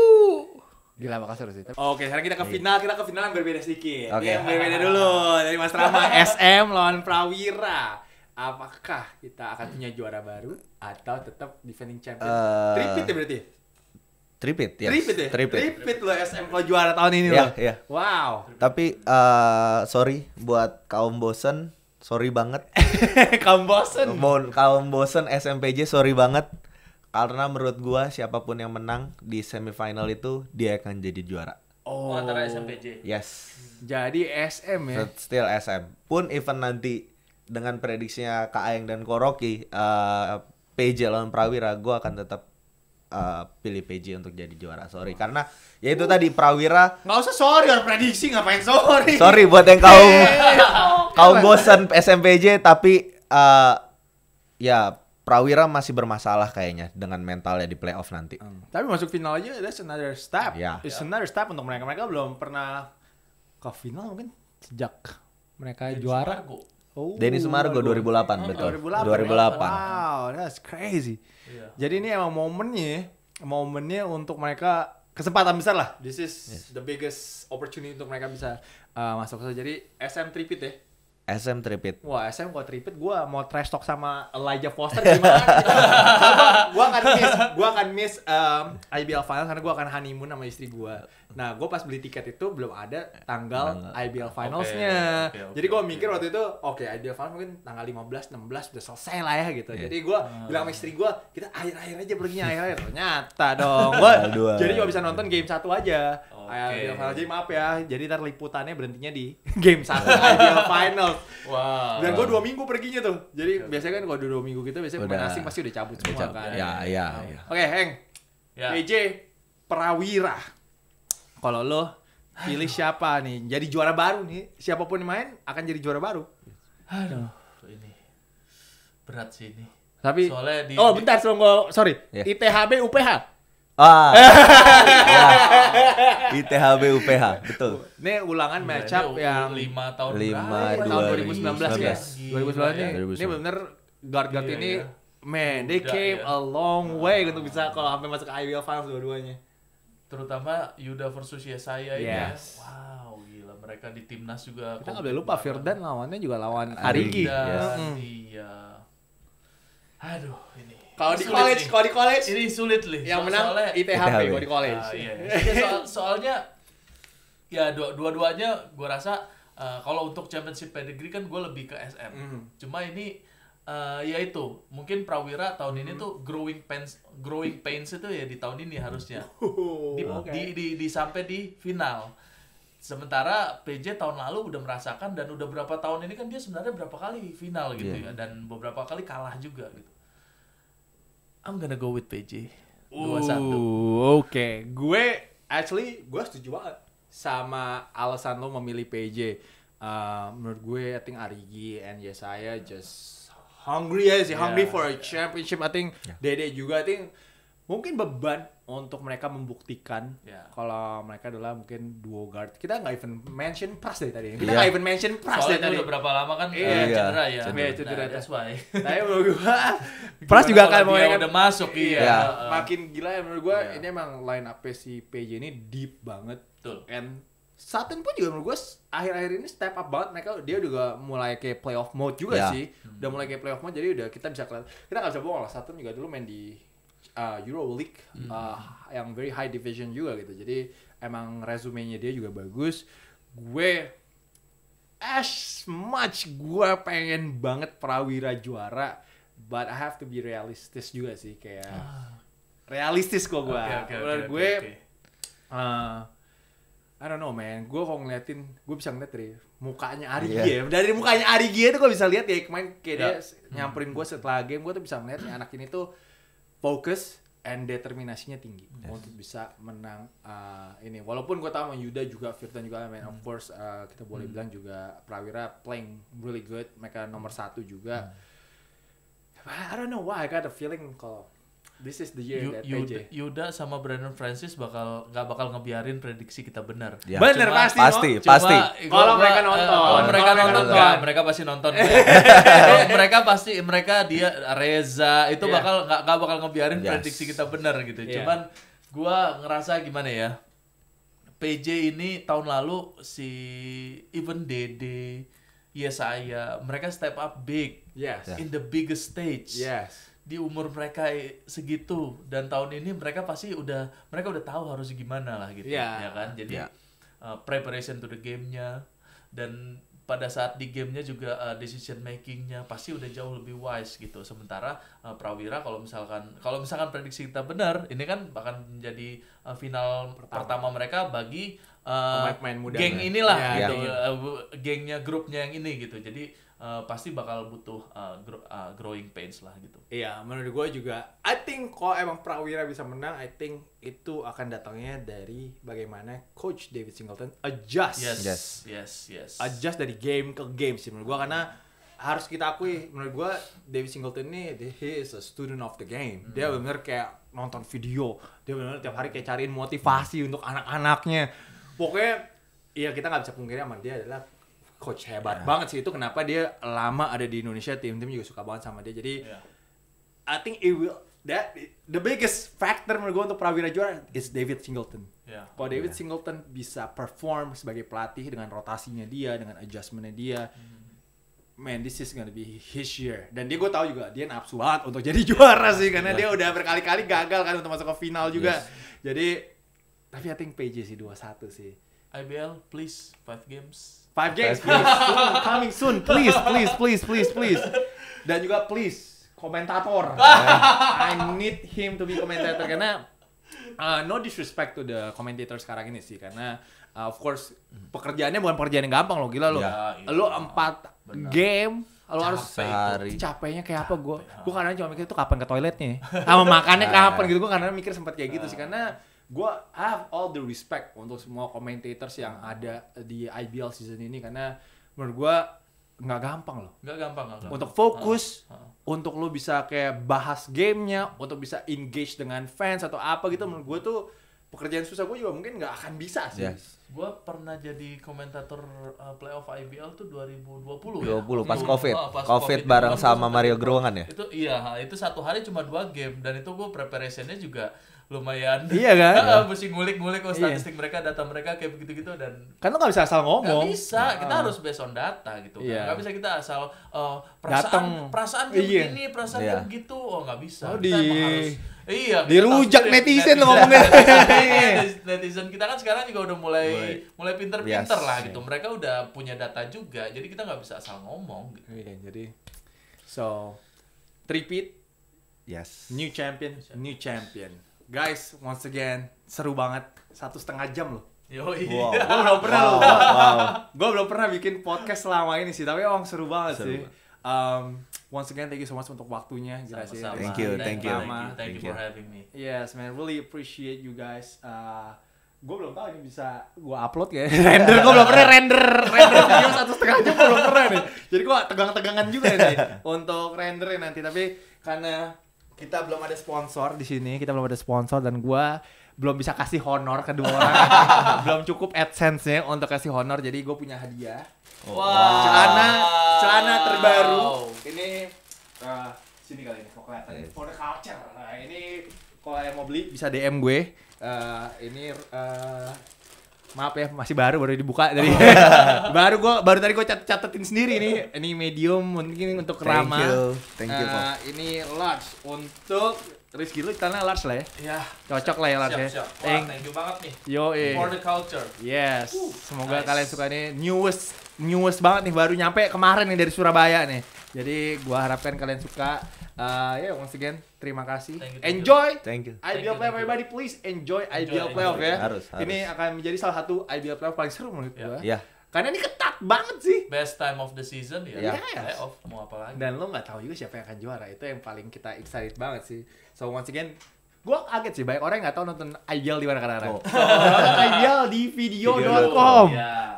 Gila bakal seru sih. Oke, sekarang kita ke iya. final. Kita ke final yang berbeda sedikit. Okay. Yang berbeda dulu dari Mas Rama. SM lawan Prawira. Apakah kita akan punya juara baru atau tetap defending champion? Uh, Tripit ya berarti? Ya? Tripit, yes. Tripit ya? Tripit. Tripit lo SM lo juara tahun ini yeah, lo. Yeah. Wow. Tapi uh, sorry buat kaum bosen, sorry banget. kaum bosen. Kaum, kaum bosen SMPJ sorry banget. Karena menurut gua siapapun yang menang di semifinal itu dia akan jadi juara. Oh, antara SMPJ. Yes. Jadi SM ya. Still SM. Pun event nanti dengan prediksinya Kak Aeng dan Koroki uh, eh, PJ lawan Prawira, gua akan tetap Eh, pilih PJ untuk jadi juara. Sorry karena ya itu tadi Prawira. Nggak usah sorry orang prediksi ngapain sorry. Sorry buat yang kau iya, iya. kau bosan SMPJ tapi uh, ya Prawira masih bermasalah kayaknya dengan mentalnya di playoff nanti. Hmm. Tapi masuk final aja that's another step. Yeah. It's yeah. another step untuk mereka. Mereka belum pernah ke final mungkin sejak mereka Denny juara. Sumargo. Oh. Denny Sumargo 2008 2008 betul. 2008. 2008. Wow, that's crazy. Iya. Jadi ini emang momennya, momennya untuk mereka kesempatan besar lah. This is yes. the biggest opportunity untuk mereka bisa uh, masuk ke jadi SM Tripit ya. SM Tripit. Wah, SM gua Tripit gua mau trash talk sama Elijah Foster gimana? gua akan miss, gua akan miss um, IBL final karena gua akan honeymoon sama istri gua. Nah, gue pas beli tiket itu belum ada tanggal IBL Finalsnya. Okay, okay, okay, Jadi gue okay. mikir waktu itu, oke okay, IBL Finals mungkin tanggal 15, 16 udah selesai lah ya gitu. Yeah. Jadi gue ah. bilang sama istri gue, kita akhir-akhir aja perginya akhir-akhir. Ternyata dong, jadi gue bisa nonton game satu aja. Okay. IBL Finals. Jadi maaf ya, jadi ntar liputannya berhentinya di game satu IBL Finals. Wow. Dan gue dua minggu perginya tuh. Jadi okay. biasanya kan kalau dua, minggu gitu, biasanya pemain asing pasti udah cabut udah semua cabut. kan. Ya, ya, ya. Oke, okay, Heng. Ya. PJ Prawira kalau lo pilih siapa nih jadi juara baru nih siapapun yang main akan jadi juara baru aduh ini berat sih ini tapi di oh bentar sebelum gue sorry yeah. ITHB UPH ah ya. ITHB UPH betul ini ulangan iya, matchup ini yang lima tahun lima tahun 2019 ya. 2019 ya. ini benar guard guard iya, ini iya. man they came a long way untuk gitu bisa kalau sampai masuk ke IBL Finals dua-duanya terutama Yuda versus Yesaya ini ya. yes. ya. Wow, gila mereka di timnas juga. Kita nggak boleh lupa Firdan lawannya juga lawan Arigi. Yes. Iya. Aduh, ini. Kalau di college, kalau di college ini sulit lih. Yang so menang ITHP kalau di college. Uh, iya. iya. Soal, soalnya ya dua-duanya dua gue rasa uh, kalau untuk championship pedigree kan gue lebih ke SM. Mm. Cuma ini uh, ya itu mungkin prawira tahun hmm. ini tuh growing pains growing pains itu ya di tahun ini harusnya oh, di, okay. di, di, di sampai di final sementara PJ tahun lalu udah merasakan dan udah berapa tahun ini kan dia sebenarnya berapa kali final gitu yeah. ya dan beberapa kali kalah juga gitu I'm gonna go with PJ dua satu uh, oke okay. gue actually gue setuju banget sama alasan lo memilih PJ uh, eh, menurut gue I think Arigi and Yesaya just hungry ya sih, yeah. hungry for a championship. I think yeah. Dede juga, I think mungkin beban untuk mereka membuktikan yeah. kalau mereka adalah mungkin duo guard. Kita nggak even mention Pras dari tadi. Kita nggak yeah. even mention Pras dari tadi. Udah berapa lama kan yeah. Iya, cedera ya. Cedera, iya, yeah, cedera. Nah, that's why. Tapi menurut gua Pras juga kan. mau udah masuk iya. Yeah. Yeah. Makin gila ya menurut gua yeah. ini emang line up si PJ ini deep banget. Betul. And Sutton pun juga menurut gue akhir-akhir ini step up banget mereka dia juga mulai kayak playoff mode juga yeah. sih udah mulai kayak playoff mode jadi udah kita bisa kelihatan kita nggak bisa bohong lah Sutton juga dulu main di uh, Euro League mm. uh, yang very high division juga gitu jadi emang resumenya dia juga bagus gue as much gue pengen banget Prawira juara but I have to be realistis juga sih kayak ah. realistis kok gue okay, okay, menurut okay, gue okay. Uh, I don't know man, gue kalau ngeliatin, gue bisa ngeliat dari mukanya Ari yeah. Iya. Dari mukanya Ari Gia itu gue bisa lihat ya kemarin kayak yeah. dia ya. nyamperin gue setelah game, gue tuh bisa ngeliat ya, anak ini tuh fokus and determinasinya tinggi yes. untuk bisa menang uh, ini. Walaupun gue tahu Yuda juga, Firdan juga, man of hmm. course uh, kita boleh hmm. bilang juga Prawira playing really good, mereka nomor satu juga. Hmm. I don't know why I got a feeling kalau This is the year that Yuda, Yuda sama Brandon Francis bakal nggak bakal ngebiarin prediksi kita benar. Ya. Benar pasti. Pasti, no? pasti. Eh, kalau mereka nonton, kalau mereka nonton, nonton. mereka pasti nonton. mereka pasti mereka dia Reza itu yeah. bakal nggak nggak bakal ngebiarin yes. prediksi kita benar gitu. Yeah. Cuman gue ngerasa gimana ya? PJ ini tahun lalu si even Dede, Yesaya, mereka step up big. Yes. In the biggest stage. Yes di umur mereka segitu dan tahun ini mereka pasti udah mereka udah tahu harus gimana lah gitu yeah. ya kan jadi yeah. Iya. uh, preparation to the gamenya dan pada saat di gamenya juga uh, eh, decision makingnya pasti udah jauh lebih wise gitu sementara uh, Prawira kalau misalkan kalau misalkan prediksi kita benar ini kan bahkan menjadi uh, final pertama, pertama mereka bagi uh, pemain muda geng inilah yeah, gitu yeah. Iya. Uh, gengnya grupnya yang ini gitu jadi uh, pasti bakal butuh uh, gro uh, growing pains lah gitu. Iya, menurut gue juga, I think kalau emang Prawira bisa menang, I think itu akan datangnya dari bagaimana Coach David Singleton adjust. Yes, yes, yes. yes. Adjust dari game ke game sih menurut gue karena harus kita akui menurut gue David Singleton ini he is a student of the game. Mm. Dia benar kayak nonton video, dia benar tiap hari kayak cariin motivasi mm. untuk anak-anaknya. Pokoknya Iya kita nggak bisa pungkiri sama dia adalah coach hebat yeah. banget sih itu kenapa dia lama ada di Indonesia tim-tim juga suka banget sama dia jadi yeah. I think it will that the biggest factor menurut gue untuk prawira juara is David Singleton yeah. kalau David yeah. Singleton bisa perform sebagai pelatih dengan rotasinya dia dengan adjustmentnya dia mm. Man, this is gonna be his year. Dan dia gue tahu juga dia nafsu banget untuk jadi juara sih, karena yeah. dia udah berkali-kali gagal kan untuk masuk ke final juga. Yes. Jadi, tapi I think PJ sih 21 sih. IBL, please, 5 games. Five games, please. soon, coming soon, please, please, please, please, please. Dan juga please, komentator. I need him to be komentator karena uh, no disrespect to the commentator sekarang ini sih karena uh, of course pekerjaannya bukan pekerjaan yang gampang loh gila lo. Ya, iya. Lo empat bener. game lo harus sehari. capeknya kayak apa gue gue kadang cuma mikir itu kapan ke toiletnya ya? sama makannya iya. kapan gitu gue kadang mikir sempat kayak gitu sih karena gue have all the respect untuk semua commentators yang ada di IBL season ini karena menurut gue nggak gampang loh nggak gampang, gampang. untuk fokus uh, uh. untuk lo bisa kayak bahas gamenya untuk bisa engage dengan fans atau apa gitu menurut gue tuh pekerjaan susah gue juga mungkin nggak akan bisa sih yes. gue pernah jadi komentator uh, playoff IBL tuh 2020 20 ya. pas covid oh, pas covid, COVID bareng sama Mario Gerungan ya itu iya itu satu hari cuma dua game dan itu gue preparationnya juga lumayan iya kan nah, ya. mesti ngulik-ngulik oh, statistik iya. mereka data mereka kayak begitu gitu dan karena nggak bisa asal ngomong nggak bisa nah, kita uh. harus based on data gitu kan. iya. nggak bisa kita asal uh, perasaan Dateng. perasaan kayak iya. begini perasaan iya. kayak begitu oh nggak bisa oh, di... harus iya dirujak netizen, netizen lo ngomongnya netizen kita kan sekarang juga udah mulai mulai pinter-pinter yes, lah gitu mereka udah punya data juga jadi kita nggak bisa asal ngomong gitu. iya jadi so repeat yes new champion new champion Guys, once again, seru banget. Satu setengah jam loh. Yo, wow. gue belum pernah wow, loh. Wow. gue belum pernah bikin podcast selama ini sih, tapi emang seru banget seru. sih. Um, once again, thank you so much untuk waktunya. Gracias. Thank you, thank you. Thank you, thank you for having me. Yes, man, really appreciate you guys. Uh, gue belum tahu ini bisa gue upload ya render gue belum pernah render render video satu setengah jam belum pernah nih jadi gue tegang-tegangan juga nih untuk render nanti tapi karena kita belum ada sponsor di sini, kita belum ada sponsor dan gue belum bisa kasih honor ke dua orang. belum cukup AdSense-nya untuk kasih honor, jadi gue punya hadiah. Oh. Wow. Celana celana terbaru. Ini uh, sini kali ini kok kelihatan yes. for the culture. Nah, ini kalau yang mau beli bisa DM gue. Uh, ini uh, maaf ya masih baru baru dibuka dari baru gue baru tadi gue catet catetin sendiri ini ini medium mungkin untuk Rama thank you thank you uh, ini large untuk Rizky lu karena large lah ya ya cocok lah ya large ya. siap, ya Wah, thank, you banget nih yo eh. for the culture yes uh, semoga nice. kalian suka nih newest newest banget nih baru nyampe kemarin nih dari Surabaya nih jadi gua harapkan kalian suka. Uh, ya yeah, once again terima kasih. Thank you, thank enjoy. Thank you. IBL Playoff everybody please enjoy, enjoy IBL Playoff ya. Harus, harus. Ini akan menjadi salah satu IBL Playoff paling seru menurut yeah. gua. Iya. Yeah. Karena ini ketat banget sih. Best time of the season ya. Yeah. Yes. Playoff mau apa lagi. Dan lo nggak tahu juga siapa yang akan juara. Itu yang paling kita excited banget sih. So once again Gue kaget sih banyak orang yang gak tau nonton ideal di mana kan kadang Oh. nonton di video.com.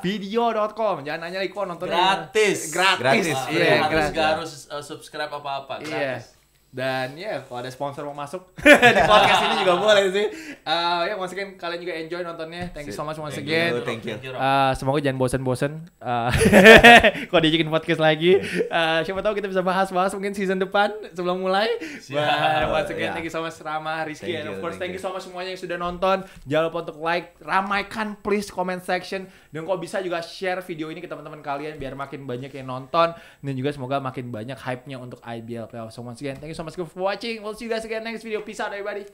Video.com. Iya. Jangan nanya lagi kok nonton gratis. Gratis. Gratis. Iya, gratis. yeah, gratis. Gak harus uh, subscribe apa-apa. Iya. Gratis. Yeah. Dan ya yeah, kalau ada sponsor mau masuk di podcast ini juga boleh sih. Uh, ya yeah, once again kalian juga enjoy nontonnya. Thank you so much once again. You, thank you. Uh, semoga jangan bosen-bosen Uh, eh, kalau diajakin podcast lagi, uh, siapa tahu kita bisa bahas-bahas mungkin season depan sebelum mulai. But once again yeah. thank you so much Rama, Rizky, and of course thank, you so much semuanya yang sudah nonton. Jangan lupa untuk like, ramaikan please comment section dan kalau bisa juga share video ini ke teman-teman kalian biar makin banyak yang nonton dan juga semoga makin banyak hype-nya untuk IBL playoff. So once again thank you so much much for watching. We'll see you guys again next video. Peace out, everybody.